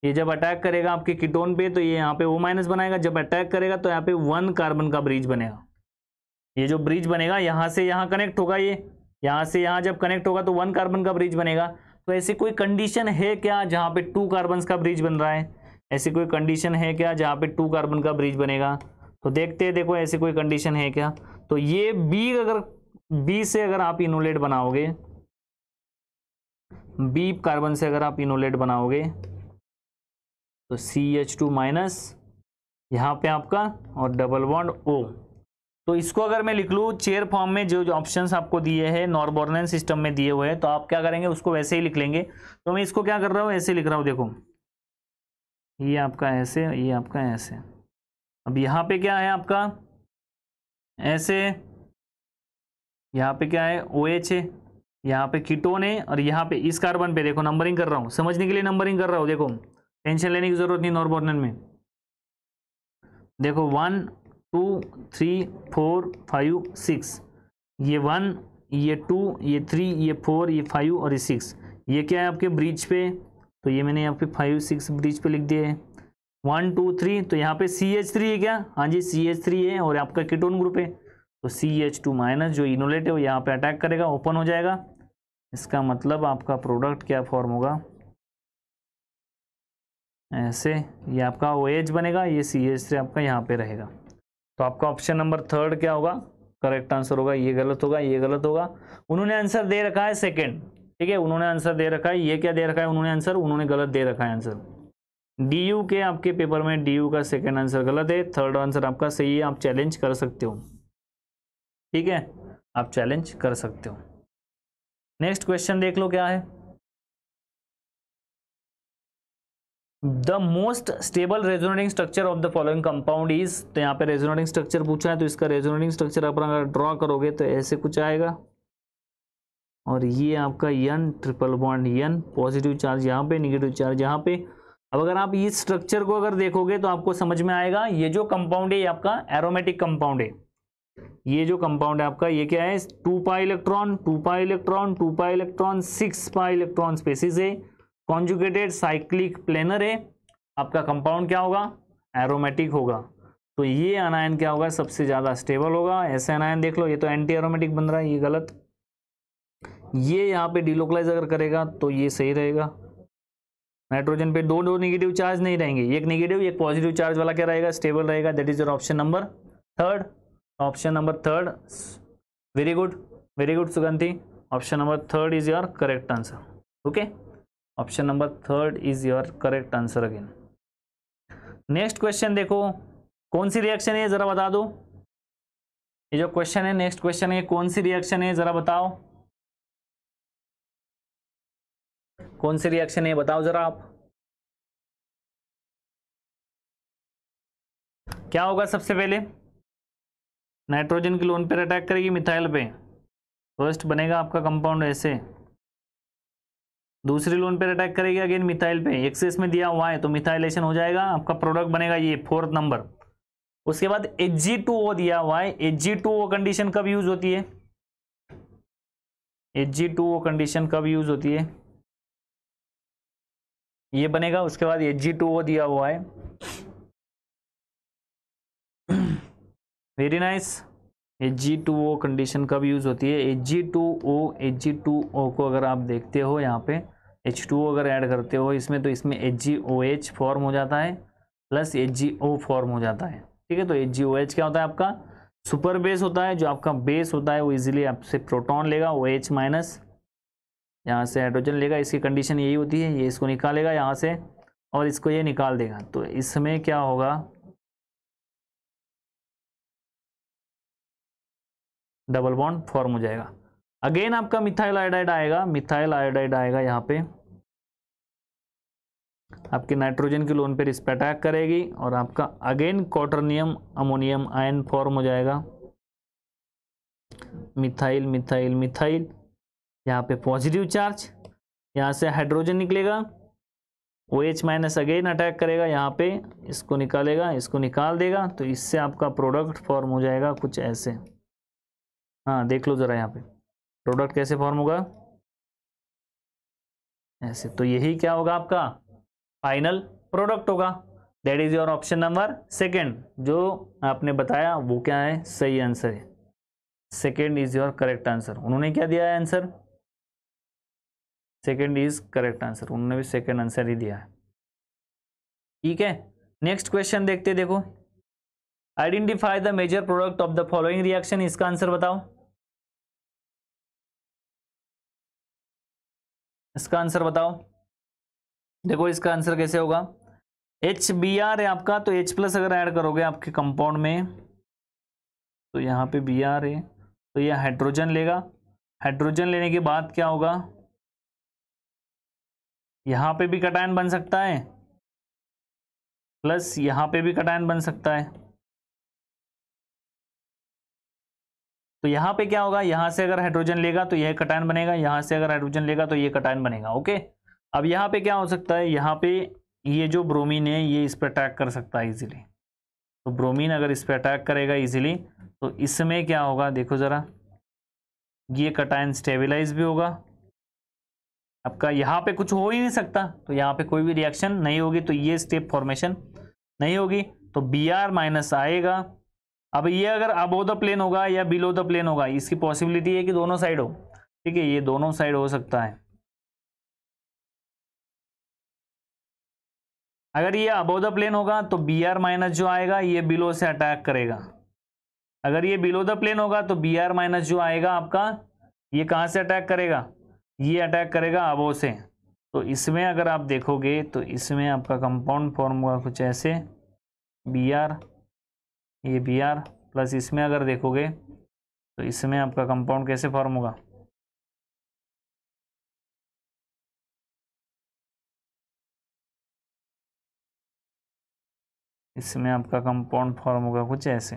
ये जब अटैक करेगा आपके किटोन पे तो ये यहाँ पे ओ माइनस बनाएगा जब अटैक करेगा तो यहाँ पे वन कार्बन का ब्रिज बनेगा ये जो ब्रिज बनेगा यहाँ से यहाँ कनेक्ट होगा ये यहाँ से यहाँ जब कनेक्ट होगा तो वन कार्बन का ब्रिज बनेगा तो ऐसी कोई कंडीशन है क्या जहाँ पे टू कार्बन का ब्रिज बन रहा है ऐसी कोई कंडीशन है क्या जहाँ पे टू कार्बन का ब्रिज बनेगा तो देखते हैं देखो ऐसी कोई कंडीशन है क्या तो ये बी अगर बी से अगर आप इनोलेट बनाओगे बी कार्बन से अगर आप इनोलेट बनाओगे तो सी एच टू माइनस यहाँ पे आपका और डबल बॉन्ड ओ तो इसको अगर मैं लिख लूँ चेयर फॉर्म में जो ऑप्शंस आपको दिए हैं नॉर्बॉर्नन सिस्टम में दिए हुए हैं तो आप क्या करेंगे उसको वैसे ही लिख लेंगे तो मैं इसको क्या कर रहा हूँ ऐसे लिख रहा हूँ देखो ये आपका ऐसे ये आपका ऐसे अब यहाँ पे क्या है आपका ऐसे यहाँ पे क्या है ओ एच है यहाँ पे कीटोन है और यहाँ पे इस कार्बन पे देखो नंबरिंग कर रहा हूँ समझने के लिए नंबरिंग कर रहा हूँ देखो टेंशन लेने की जरूरत नहीं नॉर्बॉर्नन में देखो one two three four five six ये वन ये टू ये थ्री ये फोर ये फाइव और ये सिक्स ये क्या है आपके ब्रिज पे तो ये मैंने यहाँ पे फाइव सिक्स ब्रिज पे लिख दिया है वन टू थ्री तो यहाँ पे सी एच थ्री है क्या हाँ जी सी एच थ्री है और आपका कीटोन ग्रुप है तो सी एच टू माइनस जो इनोलेट है वो यहाँ पे अटैक करेगा ओपन हो जाएगा इसका मतलब आपका प्रोडक्ट क्या फॉर्म होगा ऐसे ये आपका ओ एच बनेगा ये सी एच थ्री आपका यहाँ पे रहेगा तो आपका ऑप्शन नंबर थर्ड क्या होगा करेक्ट आंसर होगा ये गलत होगा ये गलत होगा उन्होंने आंसर दे रखा है सेकेंड ठीक है उन्होंने आंसर दे रखा है ये क्या दे रखा है उन्होंने आंसर उन्होंने गलत दे रखा है आंसर डी यू के आपके पेपर में डी यू का सेकेंड आंसर गलत है थर्ड आंसर आपका सही है आप चैलेंज कर सकते हो ठीक है आप चैलेंज कर सकते हो नेक्स्ट क्वेश्चन देख लो क्या है the most stable resonating structure of the following compound is तो यहाँ पे रेजोनेटिंग स्ट्रक्चर पूछा है तो इसका रेजोनेटिंग स्ट्रक्चर अपन अगर ड्रॉ करोगे तो ऐसे कुछ आएगा और ये आपका N triple bond N positive charge यहाँ पे निगेटिव चार्ज यहाँ पे अब अगर आप इस स्ट्रक्चर को अगर देखोगे तो आपको समझ में आएगा ये जो कंपाउंड है ये आपका एरोमेटिक कंपाउंड है ये जो कंपाउंड है आपका ये क्या है two pi electron two pi electron two pi electron six pi electron species है कॉन्जुकेटेड साइक्लिक प्लेनर है आपका कंपाउंड क्या होगा एरोमेटिक होगा तो ये अनायन क्या होगा सबसे ज़्यादा स्टेबल होगा ऐसे अनायन देख लो ये तो एंटी एरोमेटिक बन रहा है ये गलत ये यहाँ पे डिलोकलाइज अगर करेगा तो ये सही रहेगा नाइट्रोजन पे दो दो नेगेटिव चार्ज नहीं रहेंगे एक नेगेटिव एक पॉजिटिव चार्ज वाला क्या रहेगा स्टेबल रहेगा that is your option number third option number third very good very good Sugandhi option number third is your correct answer okay option number third is your correct answer again next question देखो कौन सी reaction है जरा बता दो ये जो question है next question है कौन सी रिएक्शन है जरा बताओ कौन सी रिएक्शन है बताओ जरा आप क्या होगा सबसे पहले नाइट्रोजन की लोन पर अटैक करेगी मिथाइल पे फर्स्ट बनेगा आपका कंपाउंड ऐसे दूसरी लोन पेयर अटैक करेगी अगेन मिथाइल पे एक्सेस में दिया हुआ है तो मिथाइलेशन हो जाएगा आपका प्रोडक्ट बनेगा ये फोर्थ नंबर उसके बाद एच जी टू ओ दिया हुआ है H G two O condition कब यूज होती है H G two O condition कब यूज होती है ये बनेगा उसके बाद एच जी टू ओ दिया हुआ है very [clears throat] nice nice. A G two O condition कब यूज़ होती है ए जी टू ओ ए जी टू ओ को अगर आप देखते हो यहाँ पे एच टू ओ अगर ऐड करते हो इसमें तो इसमें H G O H form हो जाता है plus H G O form हो जाता है ठीक है तो एच जी ओ एच क्या होता है आपका सुपर बेस होता है जो आपका बेस होता है वो इजीली आपसे प्रोटॉन लेगा ओ एच माइनस यहाँ से हाइड्रोजन लेगा इसकी कंडीशन यही होती है ये इसको निकालेगा यहाँ से और इसको ये निकाल देगा तो इसमें क्या होगा डबल बॉन्ड फॉर्म हो जाएगा अगेन आपका मिथाइल आयोडाइड आएगा मिथाइल आयोडाइड आएगा यहाँ पे आपके नाइट्रोजन के लोन पर इस पर अटैक करेगी और आपका again quaternary ammonium ion form हो जाएगा मिथाइल मिथाइल मिथाइल यहाँ पे पॉजिटिव चार्ज यहाँ से हाइड्रोजन निकलेगा O H minus again attack करेगा यहाँ पे इसको निकालेगा इसको निकाल देगा तो इससे आपका प्रोडक्ट फॉर्म हो जाएगा कुछ ऐसे हाँ देख लो ज़रा यहाँ पे प्रोडक्ट कैसे फॉर्म होगा ऐसे तो यही क्या होगा आपका फाइनल प्रोडक्ट होगा that is your option number second जो आपने बताया वो क्या है सही आंसर है second is your correct answer उन्होंने क्या दिया है answer second is correct answer उन्होंने भी सेकेंड आंसर ही दिया है ठीक है नेक्स्ट क्वेश्चन देखते देखो identify the major product of the following reaction इसका आंसर बताओ इसका आंसर बताओ देखो इसका आंसर कैसे होगा एच बी आर है आपका तो एच प्लस अगर ऐड करोगे आपके कंपाउंड में तो यहाँ पे बी आर है तो यह हाइड्रोजन लेगा हाइड्रोजन लेने के बाद क्या होगा यहाँ पे भी कटायन बन सकता है प्लस यहाँ पे भी कटायन बन सकता है तो यहां पे क्या होगा यहां से अगर हाइड्रोजन लेगा तो यह कटायन बनेगा यहां से अगर हाइड्रोजन लेगा तो ये कटायन बनेगा ओके अब यहाँ पे क्या हो सकता है यहां पे ये जो ब्रोमीन है ये इस पर अटैक कर सकता है इजीली तो ब्रोमीन अगर इस पर अटैक करेगा इजीली तो इसमें क्या होगा देखो ज़रा ये कटायन स्टेबिलाईज भी होगा आपका यहाँ पे कुछ हो ही नहीं सकता तो यहाँ पे कोई भी रिएक्शन नहीं होगी तो ये स्टेप फॉर्मेशन नहीं होगी तो बी आर माइनस आएगा अब ये अगर अबो द प्लेन होगा या बिलो द प्लेन होगा इसकी पॉसिबिलिटी है कि दोनों साइड हो ठीक है ये दोनों साइड हो सकता है अगर ये अबो द प्लेन होगा तो बी आर माइनस जो आएगा ये बिलो से अटैक करेगा अगर ये बिलो द प्लेन होगा तो बी आर माइनस जो आएगा आपका ये कहाँ से अटैक करेगा ये अटैक करेगा अबो से तो इसमें अगर आप देखोगे तो इसमें आपका कंपाउंड फॉर्म हुआ कुछ ऐसे बी आर ये बी आर प्लस इसमें अगर देखोगे तो इसमें आपका कंपाउंड कैसे फॉर्म होगा इसमें आपका कंपाउंड फॉर्म होगा कुछ ऐसे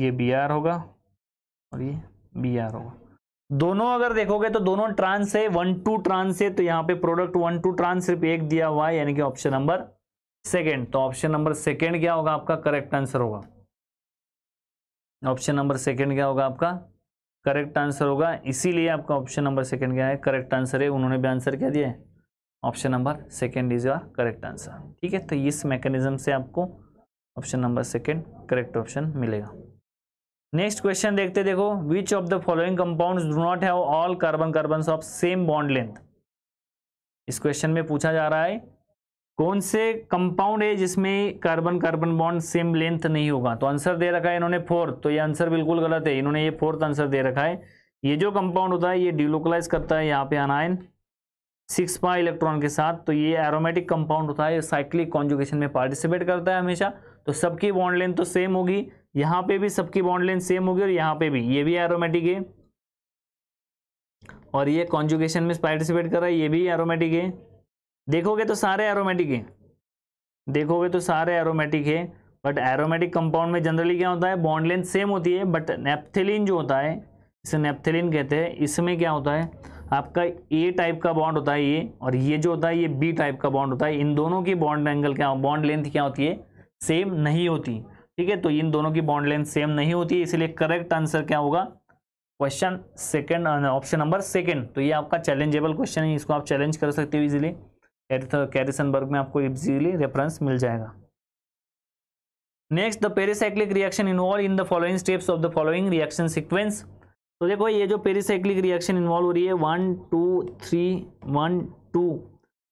ये बी आर होगा और ये बी आर होगा दोनों अगर देखोगे तो दोनों ट्रांस है वन टू ट्रांस है तो यहाँ पे प्रोडक्ट वन टू ट्रांस सिर्फ एक दिया हुआ है यानी कि ऑप्शन नंबर सेकेंड तो ऑप्शन नंबर सेकेंड क्या होगा आपका करेक्ट आंसर होगा ऑप्शन नंबर सेकेंड क्या होगा आपका करेक्ट आंसर होगा इसीलिए आपका ऑप्शन नंबर सेकेंड क्या है करेक्ट आंसर है उन्होंने भी आंसर क्या दिया है option number second is your correct answer ठीक है तो इस मैकेनिज्म से आपको option number second correct option मिलेगा नेक्स्ट क्वेश्चन देखते देखो which of the following compounds do not have all carbon carbon of same bond length इस क्वेश्चन में पूछा जा रहा है कौन से कंपाउंड है जिसमें carbon carbon bond same length नहीं होगा तो आंसर दे रखा है इन्होंने फोर्थ तो ये आंसर बिल्कुल गलत है इन्होंने ये फोर्थ आंसर दे रखा है ये जो कंपाउंड होता है ये डिलोकलाइज करता है यहाँ पे अनायन सिक्स पा इलेक्ट्रॉन के साथ तो ये एरोमेटिक कंपाउंड होता है साइक्लिक कॉन्जुकेशन में पार्टिसिपेट करता है हमेशा तो सबकी बॉन्ड लेंथ तो सेम होगी यहाँ पे भी सबकी बॉन्ड लेंथ सेम होगी और यहाँ पे भी ये भी एरोमेटिक है और ये कॉन्जुकेशन में पार्टिसिपेट कर रहा है ये भी एरोमेटिक है देखोगे तो सारे एरोमेटिक हैं देखोगे तो सारे एरोमेटिक है बट एरोमेटिक कंपाउंड में जनरली क्या होता है बॉन्ड लेंथ सेम होती है बट नेपथेलिन जो होता है इसे नेपथेलिन कहते हैं इसमें क्या होता है आपका ए टाइप का बॉन्ड होता है ये और ये जो होता है ये बी टाइप का बॉन्ड होता है इन दोनों की बॉन्ड एंगल क्या बॉन्ड लेंथ क्या होती है सेम नहीं होती ठीक है तो इन दोनों की बॉन्ड लेंथ सेम नहीं होती इसलिए करेक्ट आंसर क्या होगा question second option number second तो ये आपका चैलेंजेबल क्वेश्चन है इसको आप चैलेंज कर सकते हो इजिली कैरिसनबर्ग में आपको इजीली रेफरेंस मिल जाएगा next the pericyclic reaction involve in the following steps of the following reaction sequence तो देखो ये जो पेरीसाइक्लिक रिएक्शन इन्वॉल्व हो रही है one two three one two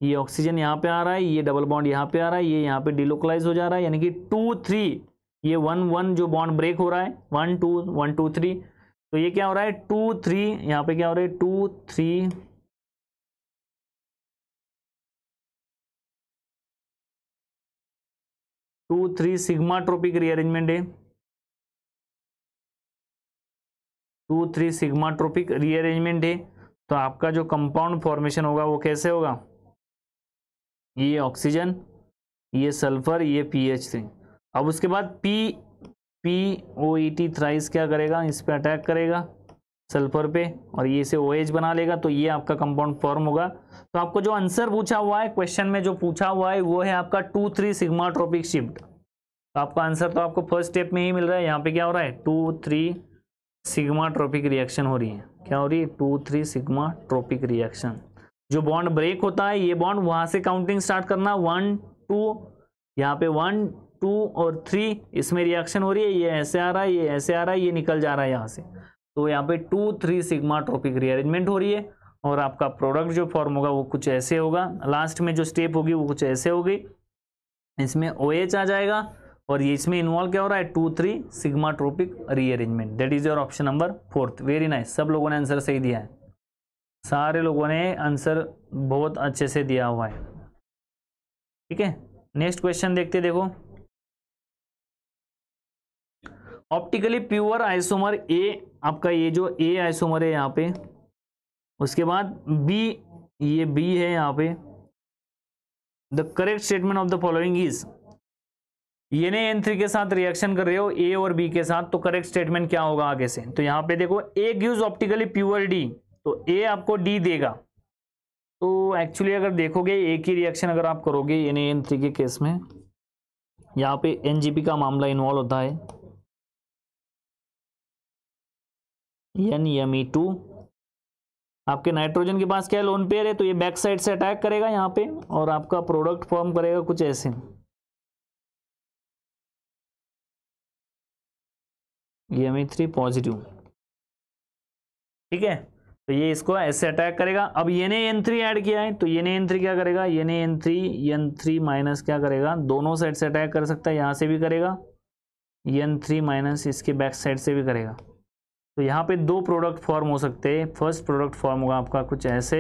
ये ऑक्सीजन यहाँ पे आ रहा है ये डबल बॉन्ड यहाँ पे आ रहा है ये यहाँ पे डिलोकलाइज हो जा रहा है यानी कि टू थ्री ये वन वन जो बॉन्ड ब्रेक हो रहा है one two one two three तो ये क्या हो रहा है टू थ्री यहाँ पे क्या हो रहा है two three two three sigma trophic rearrangement है two three sigma trophic rearrangement है तो आपका जो कंपाउंड फॉर्मेशन होगा वो कैसे होगा ये ऑक्सीजन ये सल्फर ये पीएच थ्री अब उसके बाद P P O E T thrice क्या करेगा इस पर अटैक करेगा सल्फर पे और ये इसे ओएच बना लेगा तो ये आपका कंपाउंड फॉर्म होगा तो आपको जो आंसर पूछा हुआ है क्वेश्चन में जो पूछा हुआ है वो है आपका two three sigma tropic shift तो आपका आंसर तो आपको फर्स्ट स्टेप में ही मिल रहा है यहाँ पे क्या हो रहा है two three sigma tropic reaction हो रही है क्या हो रही है two three sigma tropic reaction जो बॉन्ड ब्रेक होता है ये बॉन्ड वहाँ से काउंटिंग स्टार्ट करना वन टू यहाँ पे वन टू और थ्री इसमें रिएक्शन हो रही है ये ऐसे आ रहा है ये ऐसे आ रहा है ये निकल जा रहा है यहाँ से तो यहाँ पे two three sigma tropic rearrangement हो रही है और आपका प्रोडक्ट जो फॉर्म होगा वो कुछ ऐसे होगा लास्ट में जो स्टेप होगी वो कुछ ऐसे होगी इसमें ओ OH आ जाएगा और ये इसमें इन्वॉल्व क्या हो रहा है two three sigma trophic rearrangement that is your option number fourth very nice सब लोगों ने आंसर सही दिया है सारे लोगों ने आंसर बहुत अच्छे से दिया हुआ है ठीक है नेक्स्ट क्वेश्चन देखते देखो ऑप्टिकली प्योर आइसोमर ए आपका ये जो ए आइसोमर है यहाँ पे उसके बाद बी ये बी है यहाँ पे the correct statement of the following is ये ने एन थ्री के साथ रिएक्शन कर रहे हो ए और बी के साथ तो करेक्ट स्टेटमेंट क्या होगा आगे से तो यहाँ पे देखो A gives optically pure D तो ए आपको डी देगा तो एक्चुअली अगर देखोगे ए की रिएक्शन अगर आप करोगे एन ए एन थ्री के केस में यहाँ पे एन जी पी का मामला इन्वॉल्व होता है एन ई टू आपके नाइट्रोजन के पास क्या लोन पेयर है तो ये बैक साइड से अटैक करेगा यहाँ पे और आपका प्रोडक्ट फॉर्म करेगा कुछ ऐसे एम थ्री पॉजिटिव ठीक है तो ये इसको ऐसे अटैक करेगा अब ये ने एन थ्री ऐड किया है तो ये ने एन थ्री क्या करेगा ये ने N three N three minus क्या करेगा दोनों साइड से अटैक कर सकता है यहाँ से भी करेगा एन थ्री माइनस इसके बैक साइड से भी करेगा तो यहाँ पे दो प्रोडक्ट फॉर्म हो सकते हैं फर्स्ट प्रोडक्ट फॉर्म होगा आपका कुछ ऐसे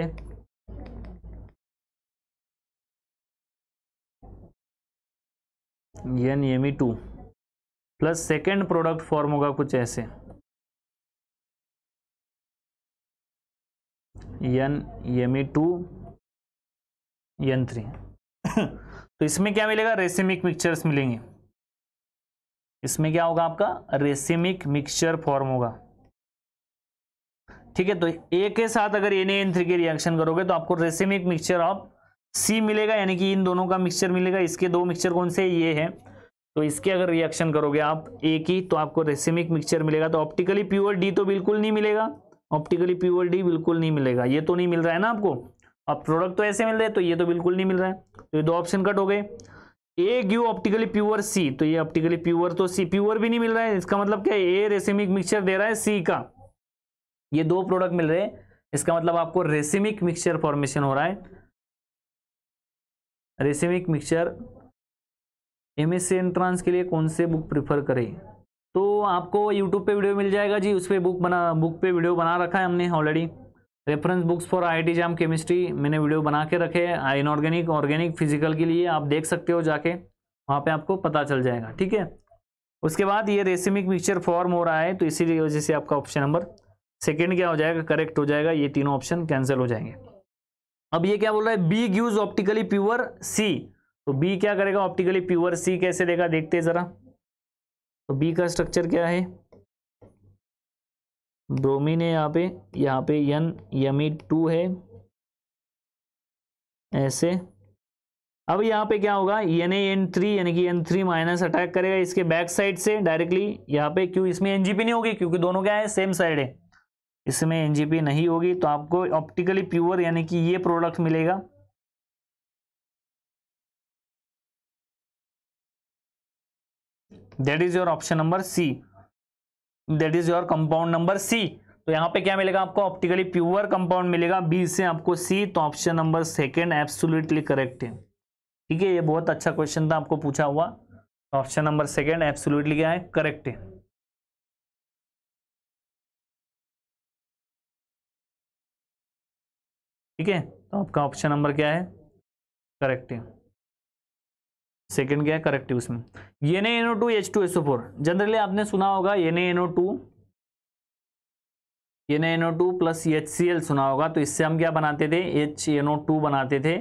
N M E two plus second product form होगा कुछ ऐसे N M E two N three तो इसमें क्या मिलेगा रेसिमिक मिक्सचर्स मिलेंगे इसमें क्या होगा आपका रेसिमिक मिक्सचर फॉर्म होगा ठीक है तो ए के साथ अगर एन एन थ्री के रिएक्शन करोगे तो आपको रेसिमिक मिक्सचर ऑफ सी मिलेगा यानी कि इन दोनों का मिक्सचर मिलेगा इसके दो मिक्सचर कौन से ये है तो इसके अगर रिएक्शन करोगे आप ए की तो आपको रेसिमिक मिक्सचर मिलेगा तो ऑप्टिकली प्योर डी तो बिल्कुल नहीं मिलेगा ऑप्टिकली प्योर डी बिल्कुल नहीं मिलेगा ये तो नहीं मिल रहा है ना आपको अब प्रोडक्ट तो ऐसे मिल रहे हैं तो ये तो बिल्कुल नहीं मिल रहा है तो ये दो ऑप्शन कट हो गए A gives optically pure C तो ये ऑप्टिकली प्योर तो सी प्योर भी नहीं मिल रहा है इसका मतलब क्या ए रेसिमिक मिक्सचर दे रहा है सी का ये दो प्रोडक्ट मिल रहे हैं इसका मतलब आपको रेसिमिक मिक्सचर फॉर्मेशन हो रहा है racemic mixture M S entrance के लिए कौन से बुक प्रिफर करें तो आपको यूट्यूब पे वीडियो मिल जाएगा जी उस पर बुक बना बुक पे वीडियो बना रखा है हमने already reference books for I I chemistry मैंने वीडियो बना के रखे है इनऑर्गेनिक ऑर्गेनिक फिजिकल के लिए आप देख सकते हो जाके वहाँ पे आपको पता चल जाएगा ठीक है उसके बाद ये रेसिमिक मिक्सचर फॉर्म हो रहा है तो इसी वजह से आपका ऑप्शन नंबर सेकेंड क्या हो जाएगा करेक्ट हो जाएगा ये तीनों ऑप्शन कैंसिल हो जाएंगे अब ये क्या बोल रहा है B gives optically pure C तो बी क्या करेगा ऑप्टिकली प्योर सी कैसे देगा देखते जरा तो बी का स्ट्रक्चर क्या है ब्रोमीन है यहाँ पे यहाँ पे यन यमी टू है ऐसे अब यहाँ पे क्या होगा एन ए एन थ्री यानी कि एन थ्री माइनस अटैक करेगा इसके बैक साइड से डायरेक्टली यहाँ पे क्यों इसमें एनजीपी नहीं होगी क्योंकि दोनों क्या है सेम साइड है इसमें एनजीपी नहीं होगी तो आपको ऑप्टिकली प्योर यानी कि ये प्रोडक्ट मिलेगा that is your option number C that is your compound number C तो यहाँ पे क्या मिलेगा आपको ऑप्टिकली प्योर कंपाउंड मिलेगा बी से आपको सी तो option number second absolutely correct है ठीक है ये बहुत अच्छा क्वेश्चन था आपको पूछा हुआ ऑप्शन नंबर सेकेंड एब्सोल्युटली क्या है करेक्ट है ठीक है तो आपका ऑप्शन नंबर क्या है करेक्टिव सेकेंड क्या है करेक्टिव उसमें ये ने NO two H two SO four generally आपने सुना होगा N NO two N NO two plus H C L सुना होगा तो इससे हम क्या बनाते थे एच एनओ टू बनाते थे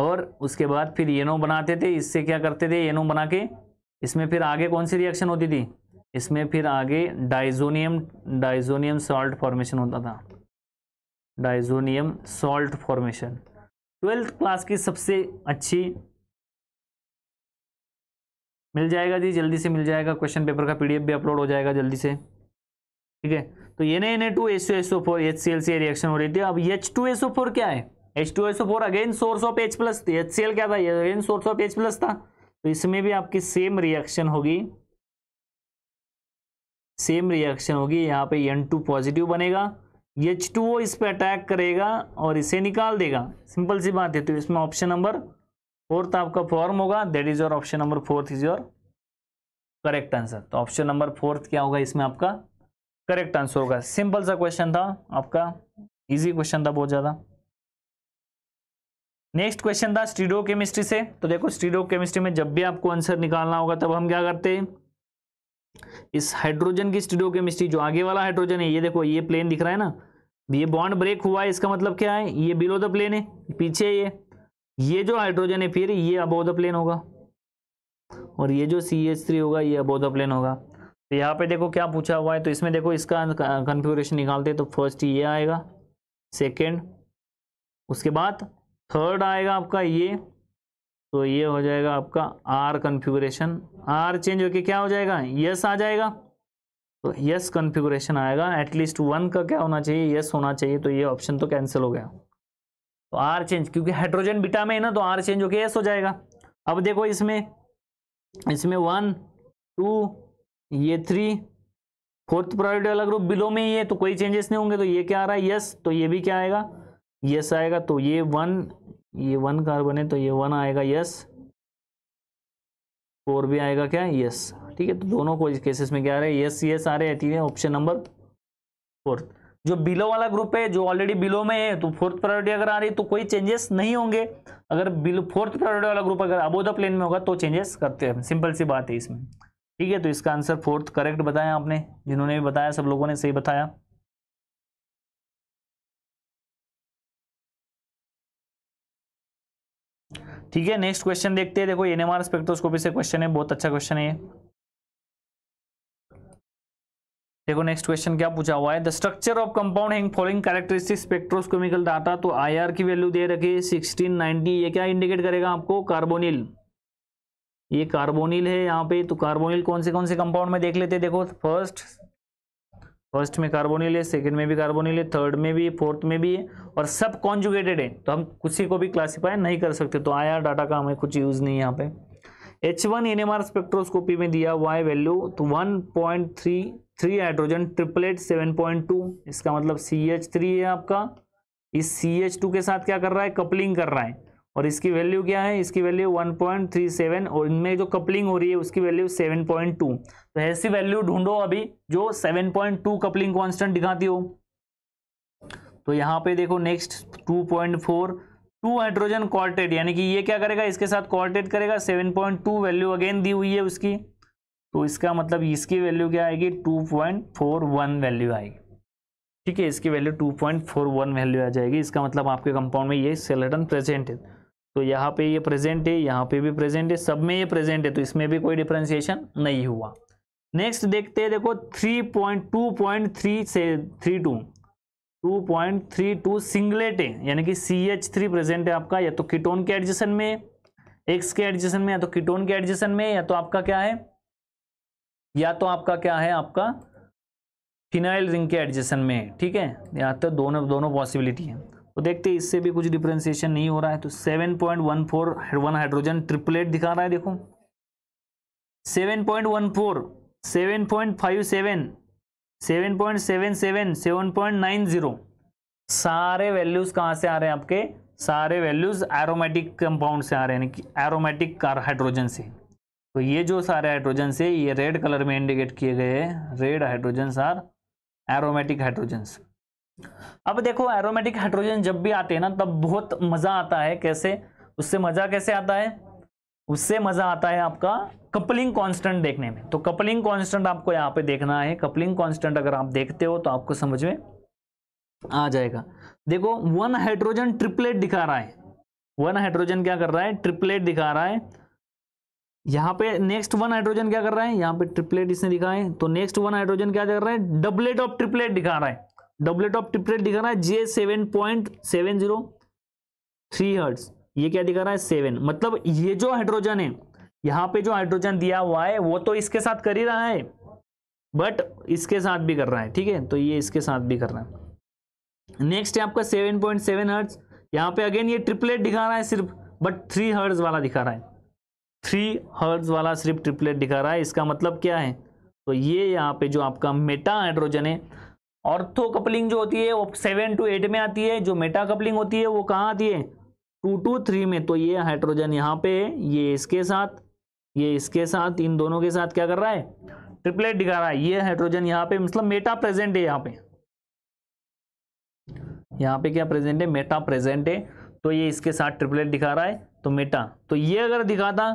और उसके बाद फिर एनओ बनाते थे इससे क्या करते थे एनओ बना के इसमें फिर आगे कौन सी रिएक्शन होती थी इसमें फिर आगे डाइजोनियम डाइजोनियम सॉल्ट फॉर्मेशन होता था diazonium salt formation twelfth class की सबसे अच्छी मिल जाएगा जी जल्दी से मिल जाएगा क्वेश्चन पेपर का पीडीएफ भी अपलोड हो जाएगा जल्दी से ठीक है तो ये नहीं two H S O four H C L से रिएक्शन हो रही थी अब एच टू एसओ फोर क्या है H two SO four again source of H plus थी एच सी एल क्या था again source of H plus था तो इसमें भी आपकी सेम रिएक्शन होगी सेम रिएक्शन होगी यहाँ पे एन टू पॉजिटिव बनेगा एच टू ओ इस पर अटैक करेगा और इसे निकाल देगा सिंपल सी बात है तो इसमें ऑप्शन नंबर फोर्थ आपका फॉर्म होगा that is your option number fourth is your correct answer तो ऑप्शन नंबर फोर्थ क्या होगा इसमें आपका करेक्ट आंसर होगा सिंपल सा क्वेश्चन था आपका इजी क्वेश्चन था बहुत ज़्यादा नेक्स्ट क्वेश्चन था स्टीडो केमिस्ट्री से तो देखो स्टीडो केमिस्ट्री में जब भी आपको आंसर निकालना होगा तब हम क्या करते हैं इस हाइड्रोजन की स्टीडियो केमिस्ट्री जो आगे वाला हाइड्रोजन है ये देखो ये प्लेन दिख रहा है ना ये बॉन्ड ब्रेक हुआ है इसका मतलब क्या है ये बिलो द प्लेन है पीछे ये ये जो हाइड्रोजन है फिर ये अबो द प्लेन होगा और ये जो सी एच थ्री होगा ये अबो द प्लेन होगा तो यहाँ पे देखो क्या पूछा हुआ है तो इसमें देखो इसका कन्फ्यूरेशन निकालते तो फर्स्ट ये आएगा सेकेंड उसके बाद थर्ड आएगा आपका ये तो ये हो जाएगा आपका आर कन्फिग्रेशन आर चेंज होके क्या हो जाएगा यस आ जाएगा तो यस कन्फिग्रेशन आएगा एटलीस्ट वन का क्या होना चाहिए यस होना चाहिए तो ये ऑप्शन तो कैंसिल हो गया तो आर चेंज क्योंकि हाइड्रोजन बिटा में है ना तो आर चेंज होके यस हो जाएगा अब देखो इसमें इसमें वन टू ये थ्री फोर्थ प्रायोरिटी वाला ग्रुप बिलो में ही है तो कोई चेंजेस नहीं होंगे तो ये क्या आ रहा है यस तो ये भी क्या आएगा यस आएगा तो ये वन ये वन कार्बन है तो ये वन आएगा यस फोर भी आएगा क्या यस ठीक है तो दोनों को इस केसेस में क्या आ रहे हैं यस यस आ रहे हैं ठीक है ऑप्शन नंबर फोर्थ जो बिलो वाला ग्रुप है जो ऑलरेडी बिलो में है तो फोर्थ प्रायोरिटी अगर आ रही है तो कोई चेंजेस नहीं होंगे अगर बिलो फोर्थ प्रायोरिटी वाला ग्रुप अगर अबो द प्लेन में होगा तो चेंजेस करते हैं सिंपल सी बात है इसमें ठीक है तो इसका आंसर फोर्थ करेक्ट बताया आपने जिन्होंने भी बताया सब लोगों ने सही बताया ठीक है नेक्स्ट क्वेश्चन देखते हैं देखो एनएमआर स्पेक्ट्रोस्कोपी से क्वेश्चन है बहुत अच्छा क्वेश्चन है देखो नेक्स्ट क्वेश्चन क्या पूछा हुआ है the structure of compound having following characteristic spectroscopical data तो आईआर की वैल्यू दे रखी है नाइनटी ये क्या इंडिकेट करेगा आपको कार्बोनिल ये कार्बोनिल है यहाँ पे तो कार्बोनिल कौन से कौन से कंपाउंड में देख लेते देखो फर्स्ट फर्स्ट में कार्बोनिल है सेकंड में भी कार्बोनिल है थर्ड में भी फोर्थ में भी है और सब कॉन्जुगेटेड है तो हम किसी को भी क्लासीफाई नहीं कर सकते तो आया डाटा का हमें कुछ यूज़ नहीं है यहाँ पे H one N M R spectroscopy में दिया वाई वैल्यू तो one point three three hydrogen triplet seven point two इसका मतलब सी एच थ्री है आपका इस सी एच टू के साथ क्या कर रहा है कपलिंग कर रहा है और इसकी वैल्यू क्या है इसकी वैल्यू 1.37 और इनमें जो कपलिंग हो रही है उसकी वैल्यू 7.2 तो ऐसी वैल्यू ढूंढो अभी जो 7.2 कपलिंग कांस्टेंट दिखाती हो तो यहाँ पे देखो नेक्स्ट 2.4 टू हाइड्रोजन क्वार्टेड यानी कि ये क्या करेगा इसके साथ क्वार्टेड करेगा 7.2 वैल्यू अगेन दी हुई है उसकी तो इसका मतलब इसकी वैल्यू क्या आएगी टू वैल्यू आएगी ठीक है इसकी वैल्यू 2.41 वैल्यू आ जाएगी इसका मतलब आपके कंपाउंड में ये सेलेटन प्रेजेंट है तो यहाँ पे ये प्रेजेंट है यहाँ पे भी प्रेजेंट है सब में ये प्रेजेंट है तो इसमें भी कोई डिफ्रेंसिएशन नहीं हुआ नेक्स्ट देखते हैं देखो three point two point three से three two two point three two singlet है यानी कि सी एच थ्री प्रेजेंट है आपका या तो कीटोन के एडजेशन में एक्स के एडजेशन में या तो कीटोन के एडजेशन में या तो आपका क्या है या तो आपका क्या है आपका फिनाइल रिंग के एडजेशन में ठीक है या तो दोनों दोनों पॉसिबिलिटी है तो देखते हैं इससे भी कुछ डिफ्रेंसिएशन नहीं हो रहा है तो seven point one four one hydrogen triplet दिखा रहा है देखो seven point one four seven point five seven seven point seven seven seven point nine zero सारे वैल्यूज़ कहाँ से आ रहे हैं आपके सारे वैल्यूज़ एरोमेटिक कंपाउंड से आ रहे हैं एरोमेटिक कार हाइड्रोजन से तो ये जो सारे हाइड्रोजन से ये रेड कलर में इंडिकेट किए गए हैं red hydrogen are aromatic hydrogens अब देखो एरोमेटिक हाइड्रोजन जब भी आते हैं ना तब बहुत मजा आता है कैसे उससे मजा कैसे आता है उससे मजा आता है आपका कपलिंग कांस्टेंट देखने में तो कपलिंग कांस्टेंट आपको यहाँ पे देखना है कपलिंग कांस्टेंट अगर आप देखते हो तो आपको समझ में आ जाएगा देखो वन हाइड्रोजन ट्रिपलेट दिखा रहा है वन हाइड्रोजन क्या कर रहा है ट्रिपलेट दिखा रहा है यहाँ पे नेक्स्ट वन हाइड्रोजन क्या कर रहा है यहाँ पे ट्रिपलेट इसने दिखा है तो नेक्स्ट वन हाइड्रोजन क्या कर रहा है डबलेट ऑफ ट्रिपलेट दिखा रहा है डबलेट ऑफ ट्रिपलेट दिखा रहा है J seven point seven zero three hertz ये क्या दिखा रहा है सेवन मतलब ये जो हाइड्रोजन है यहाँ पे जो हाइड्रोजन दिया हुआ है वो तो इसके साथ कर ही रहा है बट इसके साथ भी कर रहा है ठीक है तो ये इसके साथ भी कर रहा है नेक्स्ट है आपका सेवन पॉइंट सेवन हर्ट्स यहाँ पे अगेन ये ट्रिपलेट दिखा रहा है सिर्फ बट थ्री हर्ट्स वाला दिखा रहा है थ्री हर्ट्स वाला सिर्फ ट्रिपलेट दिखा रहा है इसका मतलब क्या है तो ये यहाँ पे जो आपका मेटा हाइड्रोजन है ऑर्थो कपलिंग जो होती है वो सेवन टू एट में आती है जो मेटा कपलिंग होती है वो कहाँ आती है टू टू थ्री में तो ये हाइड्रोजन यहाँ पे ये इसके साथ ये इसके साथ इन दोनों के साथ क्या कर रहा है ट्रिपलेट दिखा रहा है ये हाइड्रोजन यहाँ पे मतलब मेटा प्रेजेंट है यहाँ पे यहाँ पे क्या प्रेजेंट है मेटा प्रेजेंट है तो ये इसके साथ ट्रिपलेट दिखा रहा है तो मेटा तो ये अगर दिखाता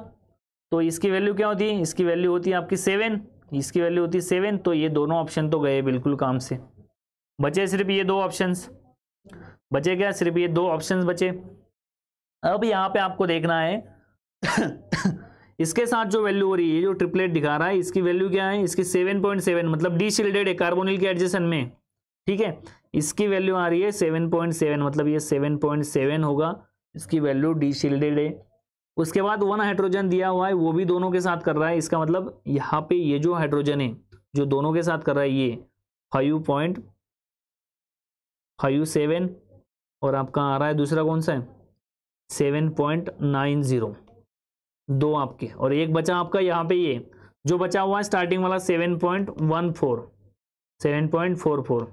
तो इसकी वैल्यू क्या होती है इसकी वैल्यू होती है आपकी सेवन इसकी वैल्यू होती है सेवन तो ये दोनों ऑप्शन तो गए बिल्कुल काम से बचे सिर्फ ये दो ऑप्शंस बचे क्या सिर्फ ये दो ऑप्शंस बचे अब यहाँ पे आपको देखना है [coughs] इसके साथ जो वैल्यू हो रही है जो ट्रिपलेट दिखा रहा है इसकी वैल्यू क्या है इसकी सेवन पॉइंट सेवन मतलब डी शील्डेड है कार्बोनिल के एडजेशन में ठीक है इसकी वैल्यू आ रही है सेवन पॉइंट सेवन मतलब ये सेवन पॉइंट सेवन होगा इसकी वैल्यू डी शील्डेड है उसके बाद वन हाइड्रोजन दिया हुआ है वो भी दोनों के साथ कर रहा है इसका मतलब यहाँ पे ये जो हाइड्रोजन है जो दोनों के साथ कर रहा है ये फाइव पॉइंट फाइव सेवन और आपका आ रहा है दूसरा कौन सा है सेवन पॉइंट नाइन ज़ीरो दो आपके और एक बचा आपका यहाँ पे ये जो बचा हुआ है स्टार्टिंग वाला seven point one four seven point four four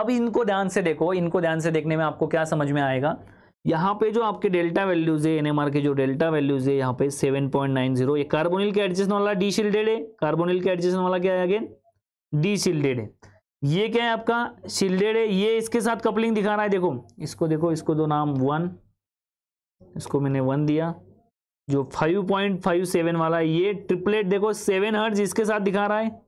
अब इनको ध्यान से देखो इनको ध्यान से देखने में आपको क्या समझ में आएगा यहाँ पे जो आपके डेल्टा वैल्यूज है एनएमआर के जो डेल्टा वैल्यूज है यहाँ पे seven point nine zero carbonyl के एडजस्टन वाला डी शील्डेड है कार्बोनिल के एडजस्टन वाला क्या है अगेन डी शील्डेड है ये क्या है आपका शिल्डेड है ये इसके साथ कपलिंग दिखा रहा है देखो इसको देखो इसको दो नाम वन इसको मैंने वन दिया जो फाइव पॉइंट फाइव सेवन वाला है ये ट्रिपलेट देखो सेवन हर्ज इसके साथ दिखा रहा है